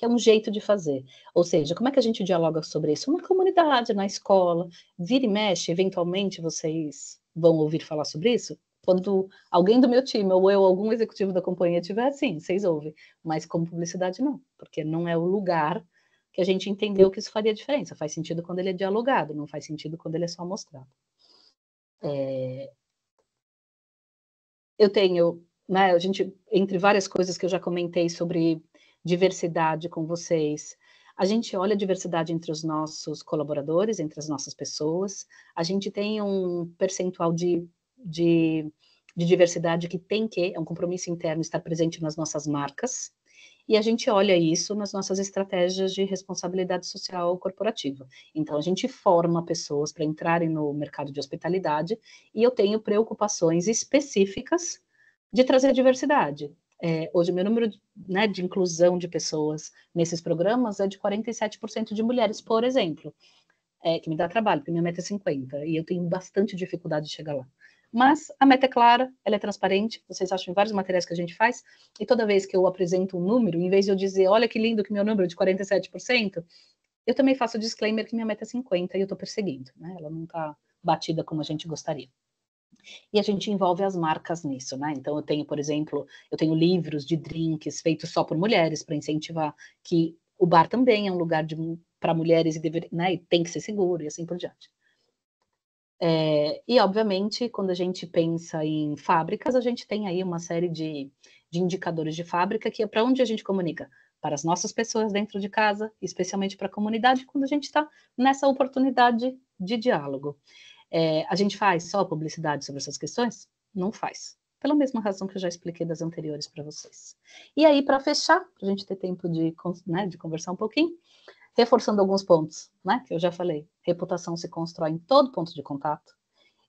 que é um jeito de fazer. Ou seja, como é que a gente dialoga sobre isso? Na comunidade, na escola, vira e mexe, eventualmente vocês vão ouvir falar sobre isso? Quando alguém do meu time ou eu, algum executivo da companhia tiver, sim, vocês ouvem. Mas como publicidade, não, porque não é o lugar que a gente entendeu que isso faria diferença. Faz sentido quando ele é dialogado, não faz sentido quando ele é só mostrado. É... Eu tenho, né, a gente, entre várias coisas que eu já comentei sobre diversidade com vocês. A gente olha a diversidade entre os nossos colaboradores, entre as nossas pessoas. A gente tem um percentual de, de, de diversidade que tem que, é um compromisso interno, estar presente nas nossas marcas, e a gente olha isso nas nossas estratégias de responsabilidade social corporativa. Então, a gente forma pessoas para entrarem no mercado de hospitalidade e eu tenho preocupações específicas de trazer diversidade. É, hoje, o meu número né, de inclusão de pessoas nesses programas é de 47% de mulheres, por exemplo, é, que me dá trabalho, porque minha meta é 50%, e eu tenho bastante dificuldade de chegar lá. Mas a meta é clara, ela é transparente, vocês acham em vários materiais que a gente faz, e toda vez que eu apresento um número, em vez de eu dizer, olha que lindo que meu número é de 47%, eu também faço o disclaimer que minha meta é 50% e eu estou perseguindo, né? Ela não está batida como a gente gostaria. E a gente envolve as marcas nisso, né? Então eu tenho, por exemplo, eu tenho livros de drinks feitos só por mulheres para incentivar que o bar também é um lugar para mulheres e, dever, né, e tem que ser seguro e assim por diante. É, e, obviamente, quando a gente pensa em fábricas, a gente tem aí uma série de, de indicadores de fábrica que é para onde a gente comunica? Para as nossas pessoas dentro de casa, especialmente para a comunidade, quando a gente está nessa oportunidade de diálogo. É, a gente faz só publicidade sobre essas questões? Não faz. Pela mesma razão que eu já expliquei das anteriores para vocês. E aí, para fechar, para a gente ter tempo de, né, de conversar um pouquinho, reforçando alguns pontos, né, que eu já falei. Reputação se constrói em todo ponto de contato.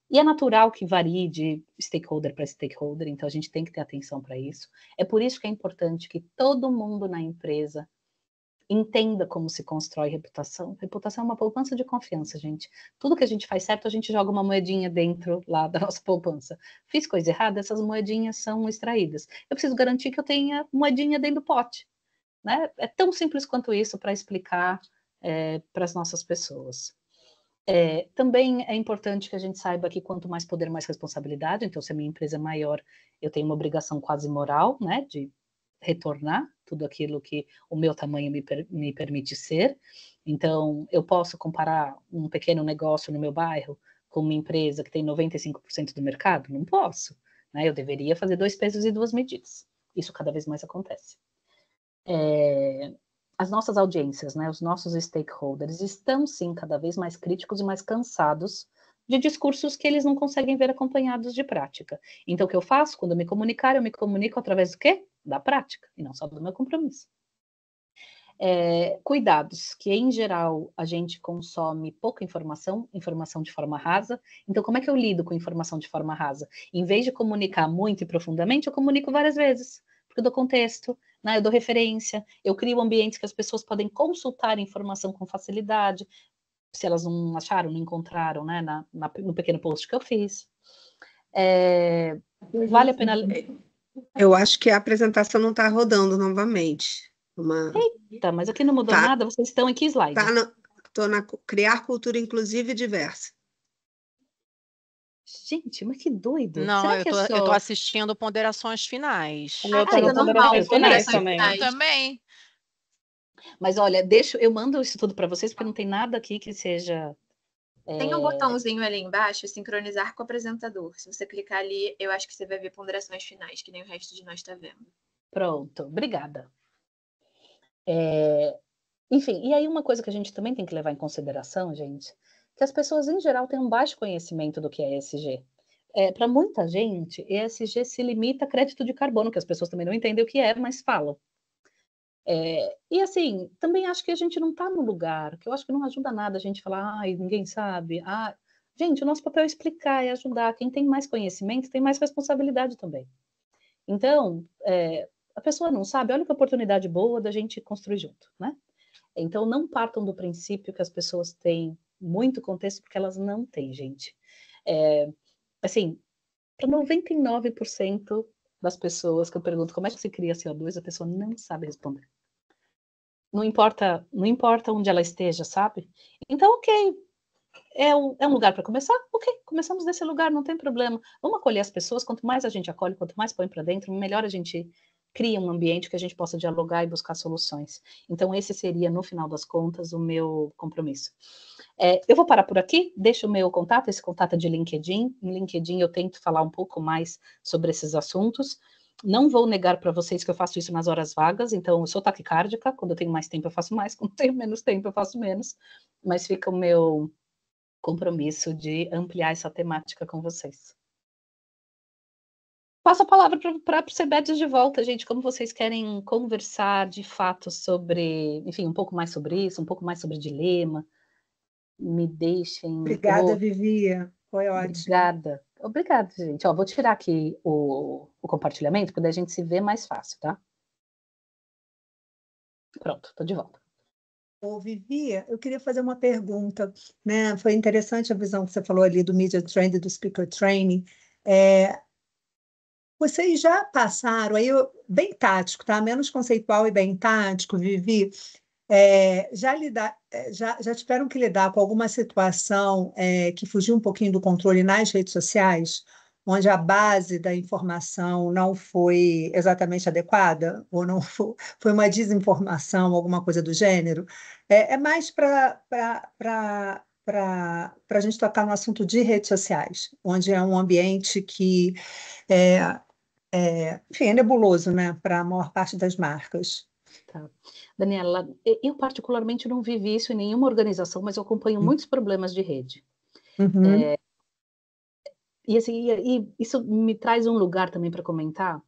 E é natural que varie de stakeholder para stakeholder, então a gente tem que ter atenção para isso. É por isso que é importante que todo mundo na empresa entenda como se constrói reputação. Reputação é uma poupança de confiança, gente. Tudo que a gente faz certo, a gente joga uma moedinha dentro lá da nossa poupança. Fiz coisa errada, essas moedinhas são extraídas. Eu preciso garantir que eu tenha moedinha dentro do pote. Né? É tão simples quanto isso para explicar é, para as nossas pessoas. É, também é importante que a gente saiba que quanto mais poder, mais responsabilidade. Então, se a minha empresa é maior, eu tenho uma obrigação quase moral, né, de retornar tudo aquilo que o meu tamanho me, per, me permite ser. Então, eu posso comparar um pequeno negócio no meu bairro com uma empresa que tem 95% do mercado? Não posso. Né? Eu deveria fazer dois pesos e duas medidas. Isso cada vez mais acontece. É, as nossas audiências, né, os nossos stakeholders, estão sim cada vez mais críticos e mais cansados de discursos que eles não conseguem ver acompanhados de prática. Então, o que eu faço quando me comunicar? Eu me comunico através do quê? da prática, e não só do meu compromisso. É, cuidados, que em geral a gente consome pouca informação, informação de forma rasa. Então, como é que eu lido com informação de forma rasa? Em vez de comunicar muito e profundamente, eu comunico várias vezes, porque eu dou contexto, né? eu dou referência, eu crio ambientes que as pessoas podem consultar informação com facilidade, se elas não acharam, não encontraram, né? na, na no pequeno post que eu fiz. É, vale a pena. Eu acho que a apresentação não está rodando novamente. Uma... Eita, mas aqui não mudou tá. nada, vocês estão em que slide? Tá no... Tô na Criar Cultura Inclusiva e Diversa. Gente, mas que doido. Não, Será eu, é tô, é só... assistindo ponderações finais. Ah, eu tô no ponderações finais também. Eu também. Mas olha, deixa, eu mando isso tudo para vocês, porque não tem nada aqui que seja tem um é. botãozinho ali embaixo, sincronizar com o apresentador. Se você clicar ali, eu acho que você vai ver ponderações finais, que nem o resto de nós está vendo. Pronto, obrigada. É... Enfim, e aí uma coisa que a gente também tem que levar em consideração, gente, que as pessoas em geral têm um baixo conhecimento do que é ESG. É, Para muita gente, ESG se limita a crédito de carbono, que as pessoas também não entendem o que é, mas falam. É, e assim, também acho que a gente não está no lugar, que eu acho que não ajuda nada a gente falar, ai, ninguém sabe. Ah, gente, o nosso papel é explicar, é ajudar. Quem tem mais conhecimento tem mais responsabilidade também. Então, é, a pessoa não sabe, olha que oportunidade boa da gente construir junto, né? Então, não partam do princípio que as pessoas têm muito contexto, porque elas não têm, gente. É, assim, para 99% das pessoas que eu pergunto como é que se cria CO2, a pessoa não sabe responder. Não importa, não importa onde ela esteja, sabe? Então, ok, é um, é um lugar para começar? Ok, começamos desse lugar, não tem problema. Vamos acolher as pessoas, quanto mais a gente acolhe, quanto mais põe para dentro, melhor a gente cria um ambiente que a gente possa dialogar e buscar soluções. Então, esse seria, no final das contas, o meu compromisso. É, eu vou parar por aqui, deixo o meu contato, esse contato é de LinkedIn. Em LinkedIn eu tento falar um pouco mais sobre esses assuntos. Não vou negar para vocês que eu faço isso nas horas vagas, então eu sou taquicárdica, quando eu tenho mais tempo eu faço mais, quando eu tenho menos tempo eu faço menos, mas fica o meu compromisso de ampliar essa temática com vocês. Passo a palavra para o Sebedes de volta, gente, como vocês querem conversar de fato sobre, enfim, um pouco mais sobre isso, um pouco mais sobre dilema, me deixem. Obrigada, oh, Vivia. Foi ótimo. Obrigada. Obrigada, gente. Ó, vou tirar aqui o, o compartilhamento, porque daí a gente se vê mais fácil, tá? Pronto, estou de volta. Ô, Vivia, eu queria fazer uma pergunta. Né? Foi interessante a visão que você falou ali do Media Trend e do Speaker Training. É, vocês já passaram, aí eu, bem tático, tá? Menos conceitual e bem tático, Vivi, é, já, lidar, é, já, já, tiveram que lidar com alguma situação é, que fugiu um pouquinho do controle nas redes sociais, onde a base da informação não foi exatamente adequada, ou não foi, foi uma desinformação, alguma coisa do gênero? É, é mais para para a gente tocar no assunto de redes sociais, onde é um ambiente que é, é, enfim, é nebuloso né, para a maior parte das marcas. Tá. Daniela, eu particularmente não vivi isso em nenhuma organização, mas eu acompanho uhum. muitos problemas de rede. Uhum. É, e, assim, e, e, isso me traz um lugar também para comentar.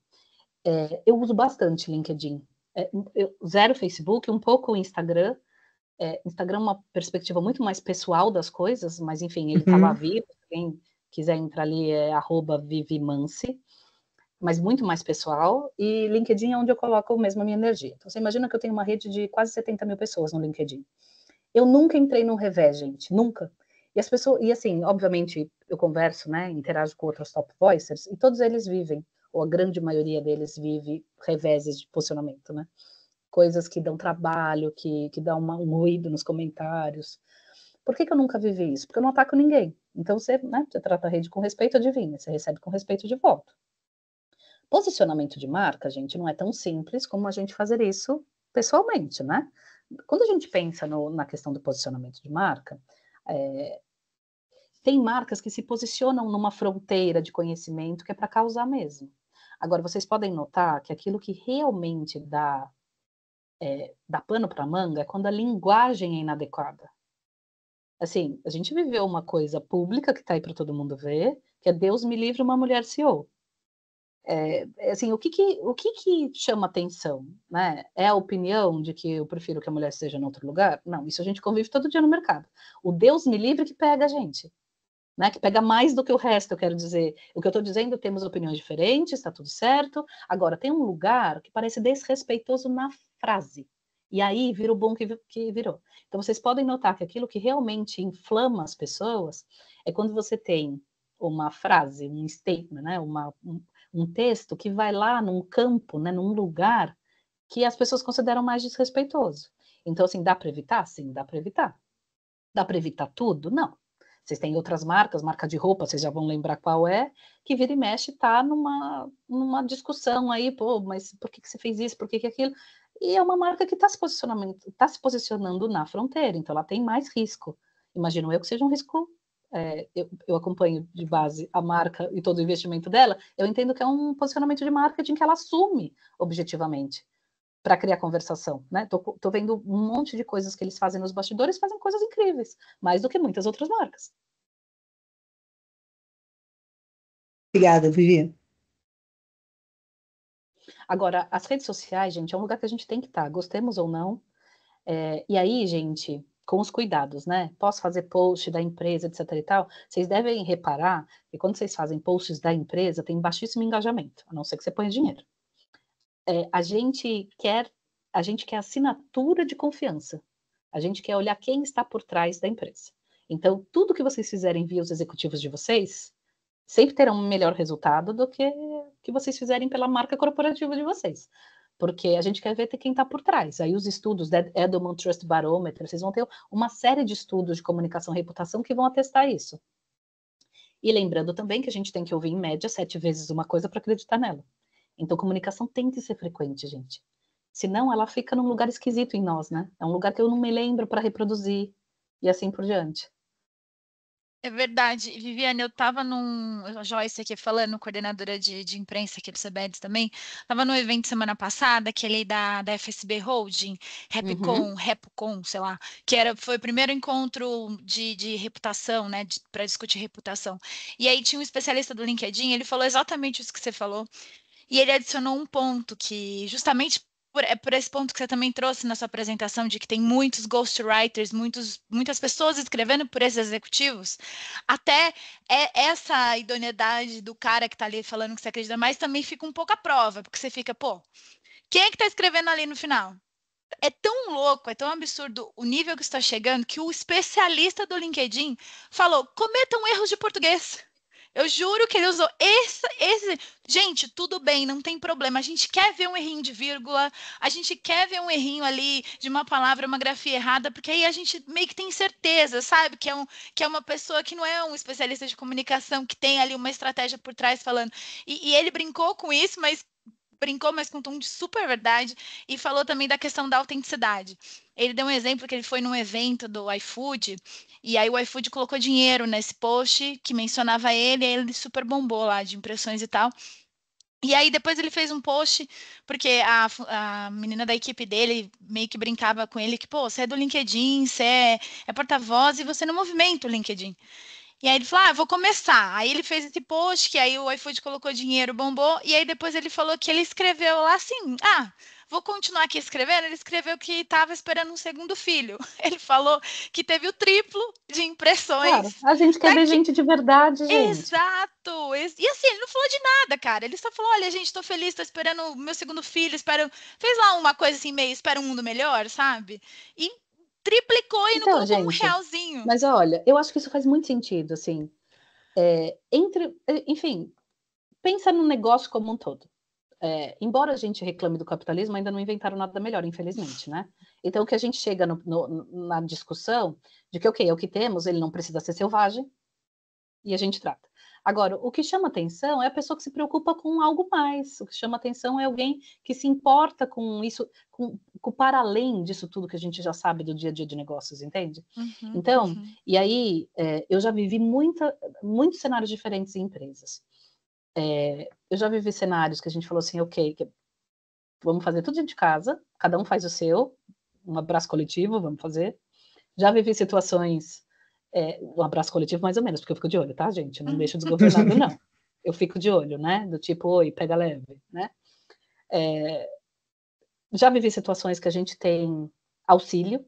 É, eu uso bastante LinkedIn. É, eu, zero Facebook, um pouco Instagram. É, Instagram é uma perspectiva muito mais pessoal das coisas, mas enfim, ele estava tá uhum. vivo. Quem quiser entrar ali é arroba vivimance mas muito mais pessoal, e LinkedIn é onde eu coloco mesmo a minha energia. Então, você imagina que eu tenho uma rede de quase 70 mil pessoas no LinkedIn. Eu nunca entrei num revés, gente, nunca. E as pessoas, e assim, obviamente, eu converso, né, interajo com outros top voicers, e todos eles vivem, ou a grande maioria deles vive revéses de posicionamento, né? Coisas que dão trabalho, que, que dão uma, um ruído nos comentários. Por que, que eu nunca vivi isso? Porque eu não ataco ninguém. Então, você, né, você trata a rede com respeito, adivinha, você recebe com respeito de volta. Posicionamento de marca, gente, não é tão simples como a gente fazer isso pessoalmente, né? Quando a gente pensa no, na questão do posicionamento de marca, é, tem marcas que se posicionam numa fronteira de conhecimento que é para causar mesmo. Agora, vocês podem notar que aquilo que realmente dá, é, dá pano para manga é quando a linguagem é inadequada. Assim, a gente viveu uma coisa pública que está aí para todo mundo ver, que é Deus me livre uma mulher CEO. É, é, assim, o que que, o que que chama atenção, né? É a opinião de que eu prefiro que a mulher seja em outro lugar? Não, isso a gente convive todo dia no mercado. O Deus me livre que pega a gente, né? Que pega mais do que o resto, eu quero dizer. O que eu estou dizendo, temos opiniões diferentes, está tudo certo. Agora, tem um lugar que parece desrespeitoso na frase. E aí virou bom que, que virou. Então, vocês podem notar que aquilo que realmente inflama as pessoas é quando você tem uma frase, um statement, né? uma, um, um texto que vai lá num campo, né, num lugar que as pessoas consideram mais desrespeitoso. Então, assim, dá para evitar? Sim, dá para evitar. Dá para evitar tudo? Não. Vocês têm outras marcas, marca de roupa, vocês já vão lembrar qual é, que vira e mexe está numa, numa discussão aí, pô, mas por que, que você fez isso, por que, que aquilo? E é uma marca que está se, tá se posicionando na fronteira, então ela tem mais risco. Imagino eu que seja um risco é, eu, eu, acompanho de base a marca e todo o investimento dela, eu entendo que é um posicionamento de marketing que ela assume objetivamente para criar conversação, né? Tô, tô, vendo um monte de coisas que eles fazem nos bastidores, fazem coisas incríveis, mais do que muitas outras marcas. Obrigada, Vivi. Agora, as redes sociais, gente, é um lugar que a gente tem que estar, tá, gostemos ou não. É, e aí, gente, com os cuidados, né? Posso fazer post da empresa, etc e tal. Vocês devem reparar que quando vocês fazem posts da empresa, tem baixíssimo engajamento, a não ser que você ponha dinheiro. É, a gente quer a gente quer assinatura de confiança. A gente quer olhar quem está por trás da empresa. Então, tudo que vocês fizerem via os executivos de vocês, sempre terão um melhor resultado do que que vocês fizerem pela marca corporativa de vocês porque a gente quer ver quem está por trás. Aí os estudos Edelman Trust Barometer, vocês vão ter uma série de estudos de comunicação e reputação que vão atestar isso. E lembrando também que a gente tem que ouvir, em média, sete vezes uma coisa para acreditar nela. Então, comunicação tem que ser frequente, gente. Senão, ela fica num lugar esquisito em nós, né? É um lugar que eu não me lembro para reproduzir e assim por diante. É verdade. Viviane, eu estava num. A Joyce aqui falando, coordenadora de, de imprensa aqui do CBEDS também. Estava num evento semana passada, aquele é da, da FSB Holding, Repcon, uhum. Repcon, sei lá, que era, foi o primeiro encontro de, de reputação, né, para discutir reputação. E aí tinha um especialista do LinkedIn, ele falou exatamente isso que você falou. E ele adicionou um ponto que, justamente por, é por esse ponto que você também trouxe na sua apresentação, de que tem muitos ghostwriters, muitos, muitas pessoas escrevendo por esses executivos, até é essa idoneidade do cara que está ali falando que você acredita mais também fica um pouco à prova, porque você fica, pô, quem é que está escrevendo ali no final? é tão louco, é tão absurdo o nível que está chegando que o especialista do LinkedIn falou: cometam erros de português. Eu juro que ele usou esse, esse. Gente, tudo bem, não tem problema. A gente quer ver um errinho de vírgula, a gente quer ver um errinho ali de uma palavra, uma grafia errada, porque aí a gente meio que tem certeza, sabe? Que é, um, que é uma pessoa que não é um especialista de comunicação, que tem ali uma estratégia por trás falando. e, e ele brincou com isso, mas brincou, mas com um tom de super verdade, e falou também da questão da autenticidade. Ele deu um exemplo que ele foi num evento do iFood e aí o iFood colocou dinheiro nesse post que mencionava ele, aí ele super bombou lá de impressões e tal. E aí depois ele fez um post, porque a, a menina da equipe dele meio que brincava com ele que, pô, você é do LinkedIn, você é, é porta-voz e você não movimenta o LinkedIn. E aí ele falou, ah, vou começar. Aí ele fez esse post, que aí o iFood colocou dinheiro, bombou, e aí depois ele falou que ele escreveu lá assim, ah, vou continuar aqui escrevendo. Ele escreveu que estava esperando um segundo filho. Ele falou que teve o triplo de impressões. Cara, a gente quer ver gente de verdade, gente. Exato. E assim, ele não falou de nada, cara. Ele só falou: olha, gente, estou feliz, estou esperando o meu segundo filho, espero. Fez lá uma coisa assim, meio, espero um mundo melhor, sabe? E triplicou e então, não colocou gente, um realzinho. Mas olha, eu acho que isso faz muito sentido, assim. É, entre, é, enfim, pensa no negócio como um todo é, embora a gente reclame do capitalismo, ainda não inventaram nada melhor, infelizmente, né? Então, que a gente chega no, no, na discussão de que, ok, é o que temos, ele não precisa ser selvagem, e a gente trata. Agora, o que chama atenção é a pessoa que se preocupa com algo mais. O que chama atenção é alguém que se importa com isso, com, com para além disso tudo que a gente já sabe do dia a dia de negócios, entende? Uhum, então, uhum. e aí é, eu já vivi muita, muitos cenários diferentes em empresas. É, eu já vivi cenários que a gente falou assim, ok, vamos fazer tudo dentro de casa, cada um faz o seu, um abraço coletivo, vamos fazer. Já vivi situações, é, um abraço coletivo mais ou menos, porque eu fico de olho, tá, gente? Eu não deixo desgovernado, não. Eu fico de olho, né? Do tipo, oi, pega leve, né? É, já vivi situações que a gente tem auxílio,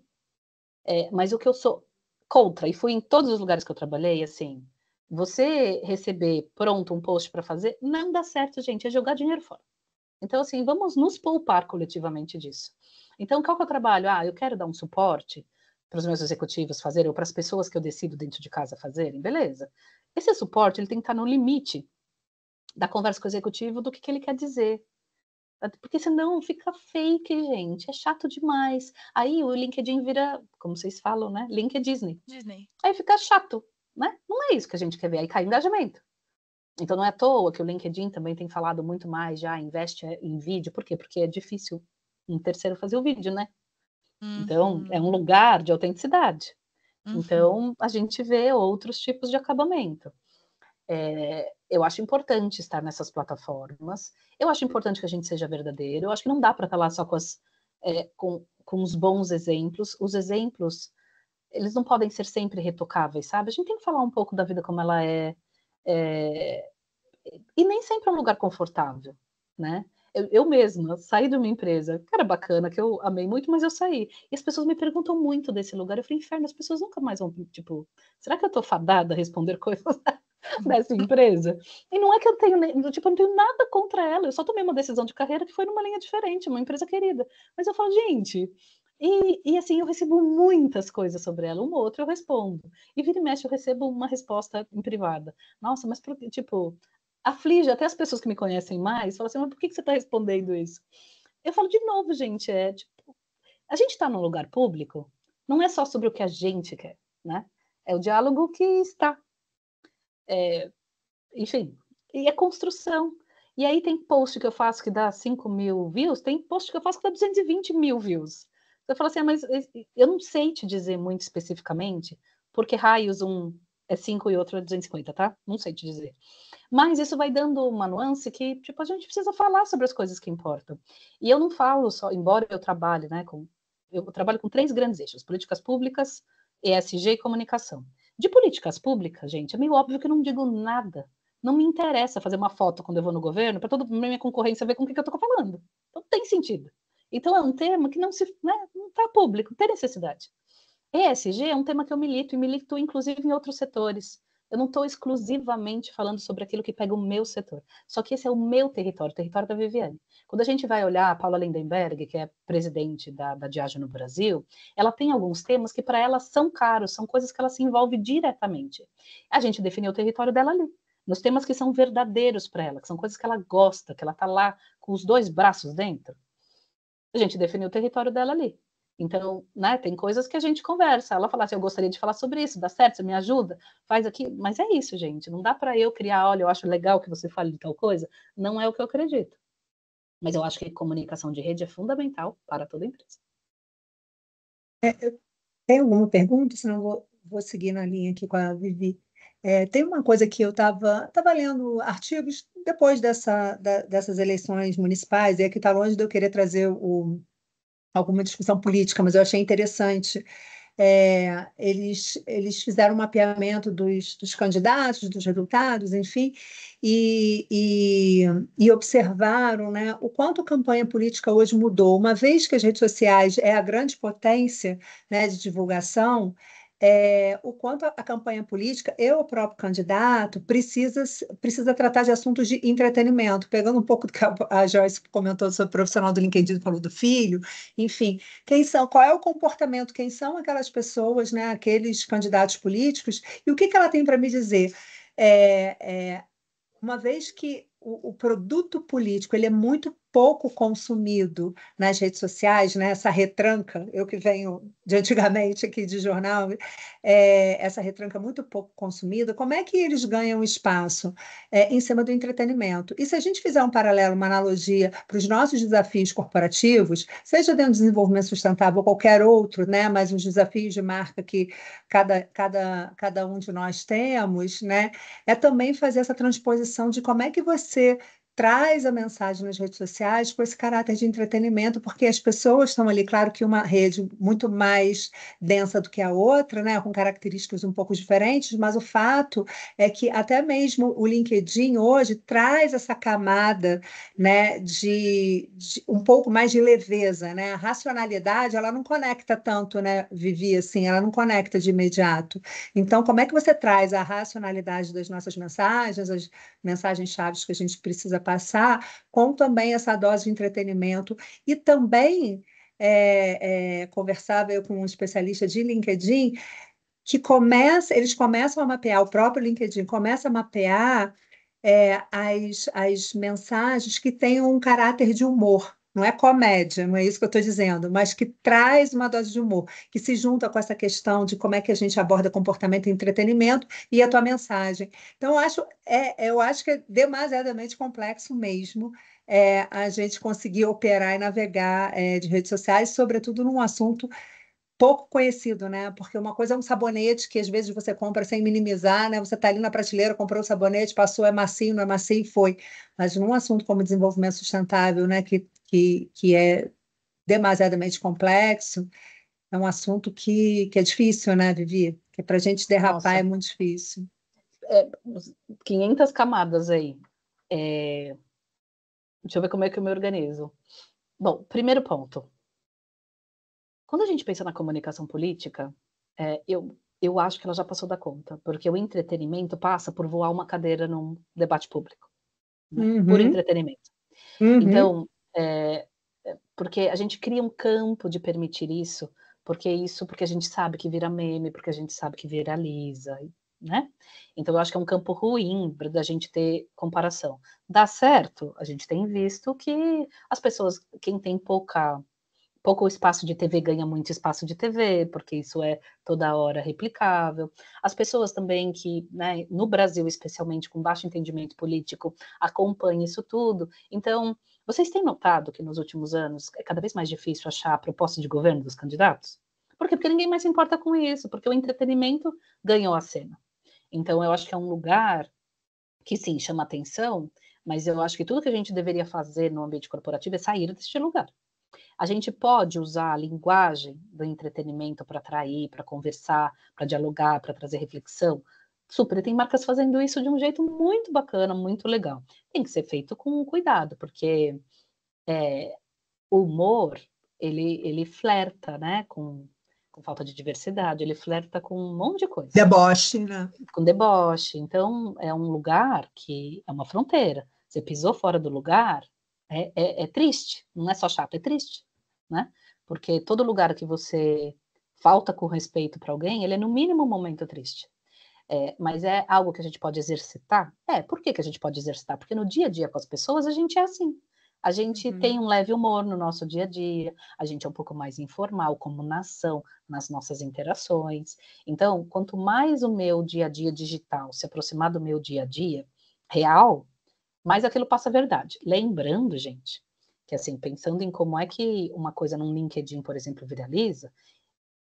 é, mas o que eu sou contra, e fui em todos os lugares que eu trabalhei, assim, você receber pronto um post para fazer, não dá certo, gente, é jogar dinheiro fora. Então, assim, vamos nos poupar coletivamente disso. Então, qual que é o trabalho? Ah, eu quero dar um suporte para os meus executivos fazerem ou para as pessoas que eu decido dentro de casa fazerem, beleza. Esse suporte, ele tem que estar tá no limite da conversa com o executivo do que, que ele quer dizer, ah, porque senão fica fake, gente. É chato demais. Aí o LinkedIn vira, como vocês falam, né? LinkedIn Disney. Disney. Aí fica chato né? Não é isso que a gente quer ver, aí cai engajamento. Então não é à toa que o LinkedIn também tem falado muito mais já, investe é, em vídeo, por quê? Porque é difícil um terceiro fazer o vídeo, né? Então, uhum. Então, é um lugar de autenticidade. Uhum. Então, a gente vê outros tipos de acabamento. É, eu acho importante estar nessas plataformas, eu acho importante que a gente seja verdadeiro, eu acho que não dá para estar tá lá só com, as, é, com, com os bons exemplos, os exemplos eles não podem ser sempre retocáveis, sabe? A gente tem que falar um pouco da vida como ela é. é... E nem sempre é um lugar confortável, né? Eu, eu, mesma saí de uma empresa, cara, bacana, que eu amei muito, mas eu saí. E as pessoas me perguntam muito desse lugar. Eu falei, inferno, as pessoas nunca mais vão, tipo, será que eu tô fadada a responder coisas dessa empresa? E não é que eu tenho, tipo, eu não tenho nada contra ela. Eu só tomei uma decisão de carreira que foi numa linha diferente, uma empresa querida. Mas eu falo, gente, e, e, assim, eu recebo muitas coisas sobre ela, uma ou outra eu respondo. E vira e mexe, eu recebo uma resposta em privada. Nossa, mas por, tipo, aflige até as pessoas que me conhecem mais, falam assim, mas por que, que você está respondendo isso? Eu falo de novo, gente, é tipo, a gente está num lugar público, não é só sobre o que a gente quer, né? É o diálogo que está. É, enfim, e é construção. E aí tem post que eu faço que dá 5 mil views, tem post que eu faço que dá 220 mil views. Você fala assim, ah, mas eu não sei te dizer muito especificamente, porque raios um é 5 e outro é 250, tá? Não sei te dizer. Mas isso vai dando uma nuance que, tipo, a gente precisa falar sobre as coisas que importam. E eu não falo só, embora eu trabalhe, né, com eu trabalho com três grandes eixos: políticas públicas, ESG e comunicação. De políticas públicas, gente, é meio óbvio que eu não digo nada. Não me interessa fazer uma foto quando eu vou no governo para toda minha concorrência ver com o que, que eu estou falando. Então tem sentido. Então é um tema que não se né, não está público, não tem necessidade. ESG é um tema que eu milito e milito inclusive em outros setores. Eu não estou exclusivamente falando sobre aquilo que pega o meu setor. Só que esse é o meu território, o território da Viviane. Quando a gente vai olhar a Paula Lindenberg, que é presidente da, da Diageo no Brasil, ela tem alguns temas que para ela são caros, são coisas que ela se envolve diretamente. A gente definiu o território dela ali nos temas que são verdadeiros para ela, que são coisas que ela gosta, que ela está lá com os dois braços dentro a gente definiu o território dela ali. Então, né, tem coisas que a gente conversa. Ela fala assim, eu gostaria de falar sobre isso, dá certo, você me ajuda, faz aqui. Mas é isso, gente. Não dá para eu criar, olha, eu acho legal que você fale de tal coisa. Não é o que eu acredito. Mas eu acho que comunicação de rede é fundamental para toda empresa. É, tem alguma pergunta? Senão vou, vou seguir na linha aqui com a Vivi. É, tem uma coisa que eu estava tava lendo artigos depois dessa, da, dessas eleições municipais, e aqui é está longe de eu querer trazer o, alguma discussão política, mas eu achei interessante. É, eles, eles fizeram um mapeamento dos, dos candidatos, dos resultados, enfim, e, e, e, observaram né, o quanto a campanha política hoje mudou. Uma vez que as redes sociais é a grande potência né, de divulgação, é, o quanto a, campanha política eu o próprio candidato precisa, precisa tratar de assuntos de entretenimento, pegando um pouco do que a, a Joyce comentou sobre o profissional do LinkedIn, falou do filho, enfim, quem são, qual é o comportamento, quem são aquelas pessoas, né, aqueles candidatos políticos, e o que, que ela tem para me dizer? É, é, uma vez que o, o produto político ele é muito pouco consumido nas redes sociais, né? essa retranca, eu que venho de antigamente aqui de jornal, é, essa retranca muito pouco consumida, como é que eles ganham espaço é, em cima do entretenimento? E se a gente fizer um paralelo, uma analogia para os nossos desafios corporativos, seja dentro do desenvolvimento sustentável ou qualquer outro, né? mas os desafios de marca que cada, cada, cada um de nós temos, né? é também fazer essa transposição de como é que você traz a mensagem nas redes sociais com esse caráter de entretenimento, porque as pessoas estão ali, claro que uma rede muito mais densa do que a outra, né, com características um pouco diferentes, mas o fato é que até mesmo o LinkedIn hoje traz essa camada, né, de, de um pouco mais de leveza, né? A racionalidade, ela não conecta tanto, né, Vivi, assim, ela não conecta de imediato. Então, como é que você traz a racionalidade das nossas mensagens, as mensagens chaves que a gente precisa passar, com também essa dose de entretenimento e também é, é, conversava eu com um especialista de LinkedIn que começa, eles começam a mapear, o próprio LinkedIn começa a mapear é, as, as mensagens que têm um caráter de humor não é comédia, não é isso que eu estou dizendo, mas que traz uma dose de humor, que se junta com essa questão de como é que a gente aborda comportamento e entretenimento e a tua mensagem. Então, eu acho, é, eu acho que é demasiadamente complexo mesmo é, a gente conseguir operar e navegar é, de redes sociais, sobretudo num assunto pouco conhecido, né? Porque uma coisa é um sabonete que às vezes você compra sem minimizar, né? Você está ali na prateleira, comprou o sabonete, passou, é macio, não é macio e foi. Mas num assunto como desenvolvimento sustentável, né? Que que, que é demasiadamente complexo, é um assunto que, que é difícil, né, Vivi? Que para a gente derrapar Nossa. é muito difícil. É, 500 camadas aí. É... Deixa eu ver como é que eu me organizo. Bom, primeiro ponto. Quando a gente pensa na comunicação política, é, eu, eu acho que ela já passou da conta, porque o entretenimento passa por voar uma cadeira num debate público. Né? Uhum. Por entretenimento. Uhum. Então, é, porque a gente cria um campo de permitir isso, porque é isso, porque a gente sabe que vira meme, porque a gente sabe que viraliza, né? Então eu acho que é um campo ruim da gente ter comparação. Dá certo? A gente tem visto que as pessoas, quem tem pouca pouco espaço de TV ganha muito espaço de TV, porque isso é toda hora replicável. As pessoas também que, né, no Brasil especialmente, com baixo entendimento político, acompanham isso tudo. Então, vocês têm notado que nos últimos anos é cada vez mais difícil achar a proposta de governo dos candidatos? Por quê? Porque ninguém mais se importa com isso, porque o entretenimento ganhou a cena. Então, eu acho que é um lugar que, sim, chama atenção, mas eu acho que tudo que a gente deveria fazer no ambiente corporativo é sair deste lugar. A gente pode usar a linguagem do entretenimento para atrair, para conversar, para dialogar, para trazer reflexão. Super, tem marcas fazendo isso de um jeito muito bacana, muito legal. Tem que ser feito com cuidado, porque é, o humor ele, ele flerta né, com, com falta de diversidade, ele flerta com um monte de coisa. Deboche, né? Com deboche. Então, é um lugar que é uma fronteira. Você pisou fora do lugar, é, é, é, triste, não é só chato, é triste, né? Porque todo lugar que você falta com respeito para alguém, ele é no mínimo um momento triste. É, mas é algo que a gente pode exercitar? É, por que, que a gente pode exercitar? Porque no dia a dia com as pessoas a gente é assim. A gente uhum. tem um leve humor no nosso dia a dia, a gente é um pouco mais informal como nação nas nossas interações. Então, quanto mais o meu dia a dia digital se aproximar do meu dia a dia real, mas aquilo passa verdade. Lembrando, gente, que assim, pensando em como é que uma coisa num LinkedIn, por exemplo, viraliza,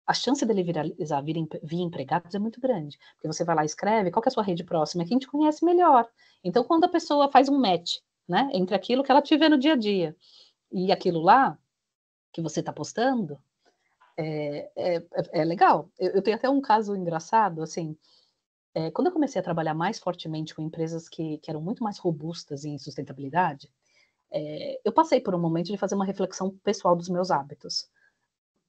a chance dele viralizar via, vir empregados é muito grande. Porque você vai lá e escreve, qual é a sua rede próxima? É quem te conhece melhor. Então, quando a pessoa faz um match, né, entre aquilo que ela te vê no dia a dia e aquilo lá que você está postando, é, é, é, é legal. Eu, eu tenho até um caso engraçado, assim, é, quando eu comecei a trabalhar mais fortemente com empresas que, que eram muito mais robustas em sustentabilidade, é, eu passei por um momento de fazer uma reflexão pessoal dos meus hábitos.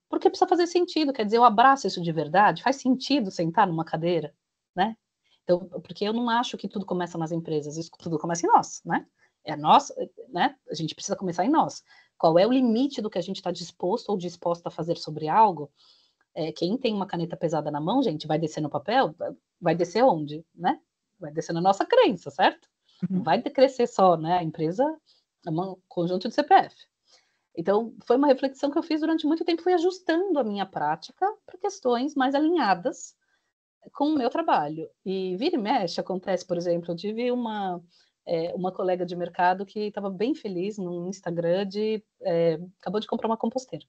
Porque precisa fazer sentido, quer dizer, eu abraço isso de verdade, faz sentido sentar numa cadeira, né? Então, porque eu não acho que tudo começa nas empresas, isso tudo começa em nós, né? É nós, né? A gente precisa começar em nós. Qual é o limite do que a gente está disposto ou disposta a fazer sobre algo é, quem tem uma caneta pesada na mão, gente, vai descer no papel, vai descer onde, né? Vai descer na nossa crença, certo? Não uhum. vai crescer só, né? A empresa é um conjunto de CPF. Então, foi uma reflexão que eu fiz durante muito tempo, fui ajustando a minha prática para questões mais alinhadas com o meu trabalho. E vira e mexe, acontece, por exemplo, eu tive uma, é, uma colega de mercado que estava bem feliz no Instagram de. É, acabou de comprar uma composteira.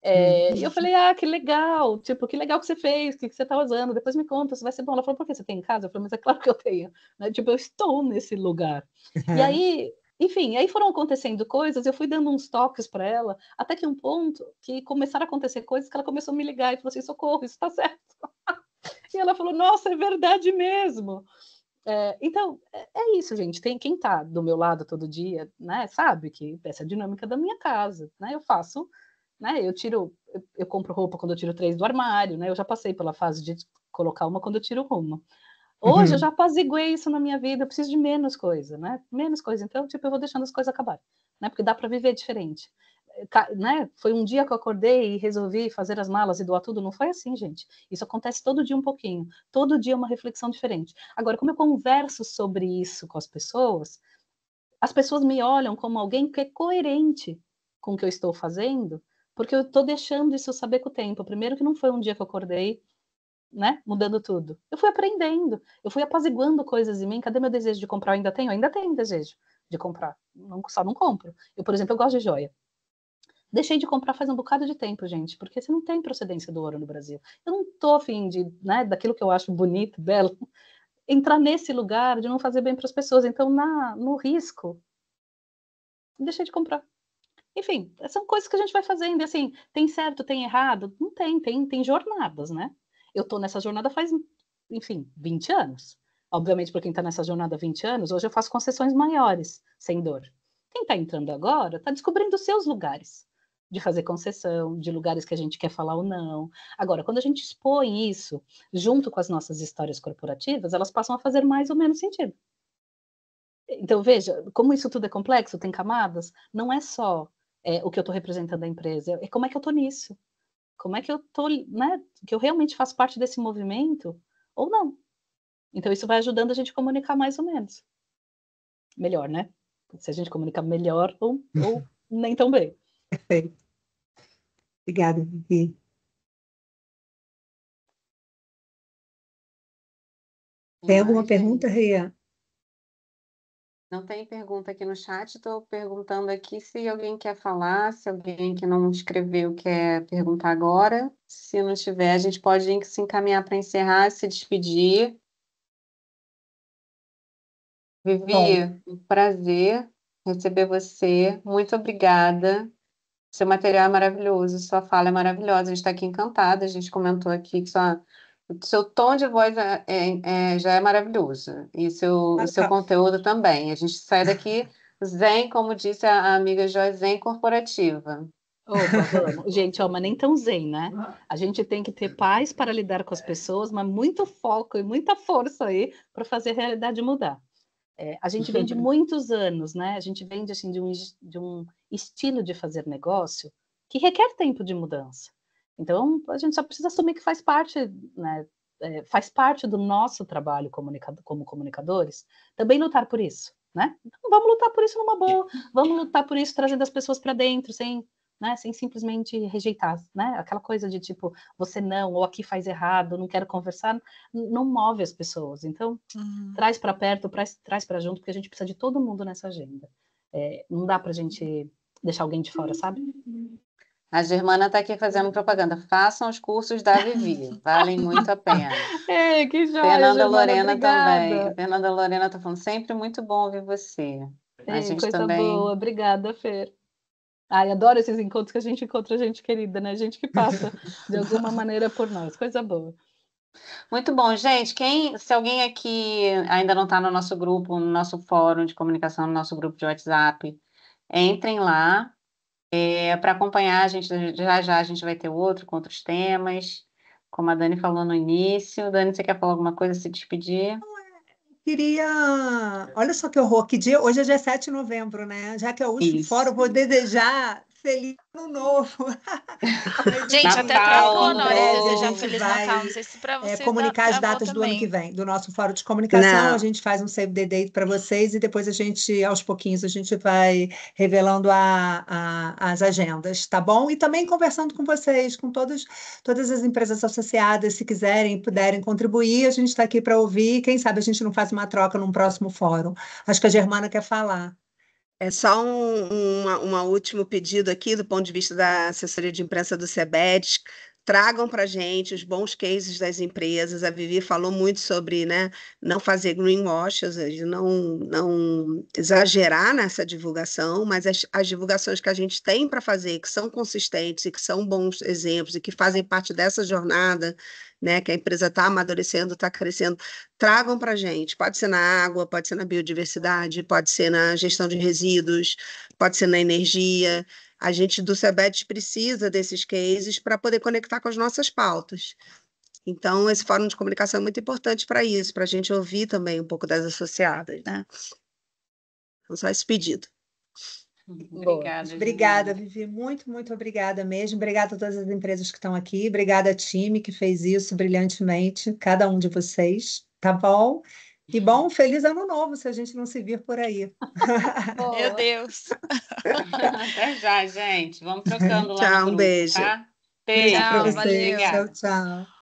É, e eu uhum. falei, ah, que legal, tipo, que legal que você fez, o que, que você tá usando, depois me conta, se vai ser bom. Ela falou, por que você tem em casa? Eu falei, mas é claro que eu tenho, né? Tipo, eu estou nesse lugar. e uhum. aí, enfim, aí foram acontecendo coisas, eu fui dando uns toques para ela, até que um ponto que começaram a acontecer coisas que ela começou a me ligar e falou assim, socorro, isso tá certo. e ela falou, nossa, é verdade mesmo. É, então, é, é isso, gente. Tem quem tá do meu lado todo dia, né? Sabe que essa é a dinâmica da minha casa, né? Eu faço né? Eu tiro, eu, eu, compro roupa quando eu tiro três do armário, né? Eu já passei pela fase de colocar uma quando eu tiro uma. Hoje uhum. eu já apaziguei isso na minha vida, eu preciso de menos coisa, né? Menos coisa. Então, tipo, eu vou deixando as coisas acabar, né? Porque dá para viver diferente. Né? Foi um dia que eu acordei e resolvi fazer as malas e doar tudo. Não foi assim, gente. Isso acontece todo dia um pouquinho. Todo dia é uma reflexão diferente. Agora, como eu converso sobre isso com as pessoas, as pessoas me olham como alguém que é coerente com o que eu estou fazendo porque eu estou deixando isso saber com o tempo. Primeiro que não foi um dia que eu acordei, né, mudando tudo. Eu fui aprendendo, eu fui apaziguando coisas em mim. Cadê meu desejo de comprar? Eu ainda tenho, eu ainda tenho desejo de comprar. Não, só não compro. Eu, por exemplo, eu gosto de joia. Deixei de comprar faz um bocado de tempo, gente, porque você não tem procedência do ouro no Brasil. Eu não tô afim de, né, daquilo que eu acho bonito, belo, entrar nesse lugar de não fazer bem para as pessoas. Então, na, no risco, deixei de comprar. Enfim, são coisas que a gente vai fazendo, assim, tem certo, tem errado? Não tem, tem, tem jornadas, né? Eu tô nessa jornada faz, enfim, 20 anos. Obviamente, para quem está nessa jornada 20 anos, hoje eu faço concessões maiores, sem dor. Quem está entrando agora está descobrindo os seus lugares de fazer concessão, de lugares que a gente quer falar ou não. Agora, quando a gente expõe isso junto com as nossas histórias corporativas, elas passam a fazer mais ou menos sentido. Então, veja, como isso tudo é complexo, tem camadas, não é só é, o que eu estou representando a empresa, é como é que eu estou nisso, como é que eu estou, né, que eu realmente faço parte desse movimento ou não. Então isso vai ajudando a gente a comunicar mais ou menos. Melhor, né? Se a gente comunica melhor ou, ou nem tão bem. Perfeito. Obrigada, Vivi. Tem alguma pergunta, Ria? Não tem pergunta aqui no chat, estou perguntando aqui se alguém quer falar, se alguém que não escreveu quer perguntar agora. Se não tiver, a gente pode se encaminhar para encerrar, se despedir. Vivi, Bom. um prazer receber você. Muito obrigada. Seu material é maravilhoso, sua fala é maravilhosa. A gente está aqui encantado. A gente comentou aqui que sua o seu tom de voz é, é, é já é maravilhoso. E seu, ah, seu conteúdo também. A gente sai daqui zen, como disse a amiga Joy, zen corporativa. Opa, gente, ó, mas nem tão zen, né? A gente tem que ter paz para lidar com as pessoas, mas muito foco e muita força aí para fazer a realidade mudar. É, a gente vem de muitos anos, né? A gente vem de, assim, de, um, de um estilo de fazer negócio que requer tempo de mudança. Então, a gente só precisa assumir que faz parte, né, é, faz parte do nosso trabalho comunicado, como comunicadores também lutar por isso, né? Então, vamos lutar por isso numa boa, vamos lutar por isso trazendo as pessoas para dentro, sem, né, sem simplesmente rejeitar, né? Aquela coisa de tipo, você não, ou aqui faz errado, não quero conversar, não move as pessoas. Então, uhum. traz para perto, traz, traz para junto, porque a gente precisa de todo mundo nessa agenda. É, não dá para a gente deixar alguém de fora, sabe? A Germana está aqui fazendo propaganda. Façam os cursos da Vivi, valem muito a pena. Ei, que joia, Fernanda Germana, Lorena obrigada. também. Fernanda Lorena está falando, sempre muito bom ouvir você. Ei, a gente coisa também... boa, obrigada, Fer. Ai, adoro esses encontros que a gente encontra gente querida, né? Gente que passa de alguma maneira por nós, coisa boa. Muito bom, gente. Quem, se alguém aqui ainda não está no nosso grupo, no nosso fórum de comunicação, no nosso grupo de WhatsApp, entrem lá, é, para acompanhar, a gente já já a gente vai ter outro com outros temas, como a Dani falou no início. Dani, você quer falar alguma coisa, se despedir? Queria. Olha só que horror, que dia. Hoje é dia 7 de novembro, né? Já que é o último fórum, vou desejar Feliz Ano Novo. gente, então, Natal, até trocou, na hora a gente Feliz vai, Natal. Não sei se para vocês. É, comunicar as datas do ano que vem, do nosso fórum de comunicação. Não. A gente faz um save the date para vocês e depois a gente, aos pouquinhos, a gente vai revelando a, a, as agendas, tá bom? E também conversando com vocês, com todos, todas as empresas associadas, se quiserem, puderem contribuir, a gente está aqui para ouvir. Quem sabe a gente não faz uma troca num próximo fórum. Acho que a Germana quer falar. É só um, uma, uma último pedido aqui do ponto de vista da assessoria de imprensa do SEBED. Tragam para gente os bons cases das empresas. A Vivi falou muito sobre né, não fazer greenwash, eh, não, não exagerar nessa divulgação, mas as, as divulgações que a gente tem para fazer, que são consistentes e que são bons exemplos e que fazem parte dessa jornada, né, que a empresa está amadurecendo, está crescendo, tragam para a gente. Pode ser na água, pode ser na biodiversidade, pode ser na gestão de resíduos, pode ser na energia. A gente do Cebet precisa desses cases para poder conectar com as nossas pautas. Então, esse fórum de comunicação é muito importante para isso, para a gente ouvir também um pouco das associadas, né? Então, só esse pedido. Obrigada. Obrigada, Vivi. Muito, muito obrigada mesmo. Obrigada a todas as empresas que estão aqui. Obrigada, time que fez isso brilhantemente, cada um de vocês. Tá bom? E bom, feliz ano novo se a gente não se vir por aí. Meu Deus. Até já, gente. Vamos trocando lá. Tchau, grupo, um beijo. Tá? Beijo. Tchau, valeu. Tchau, tchau.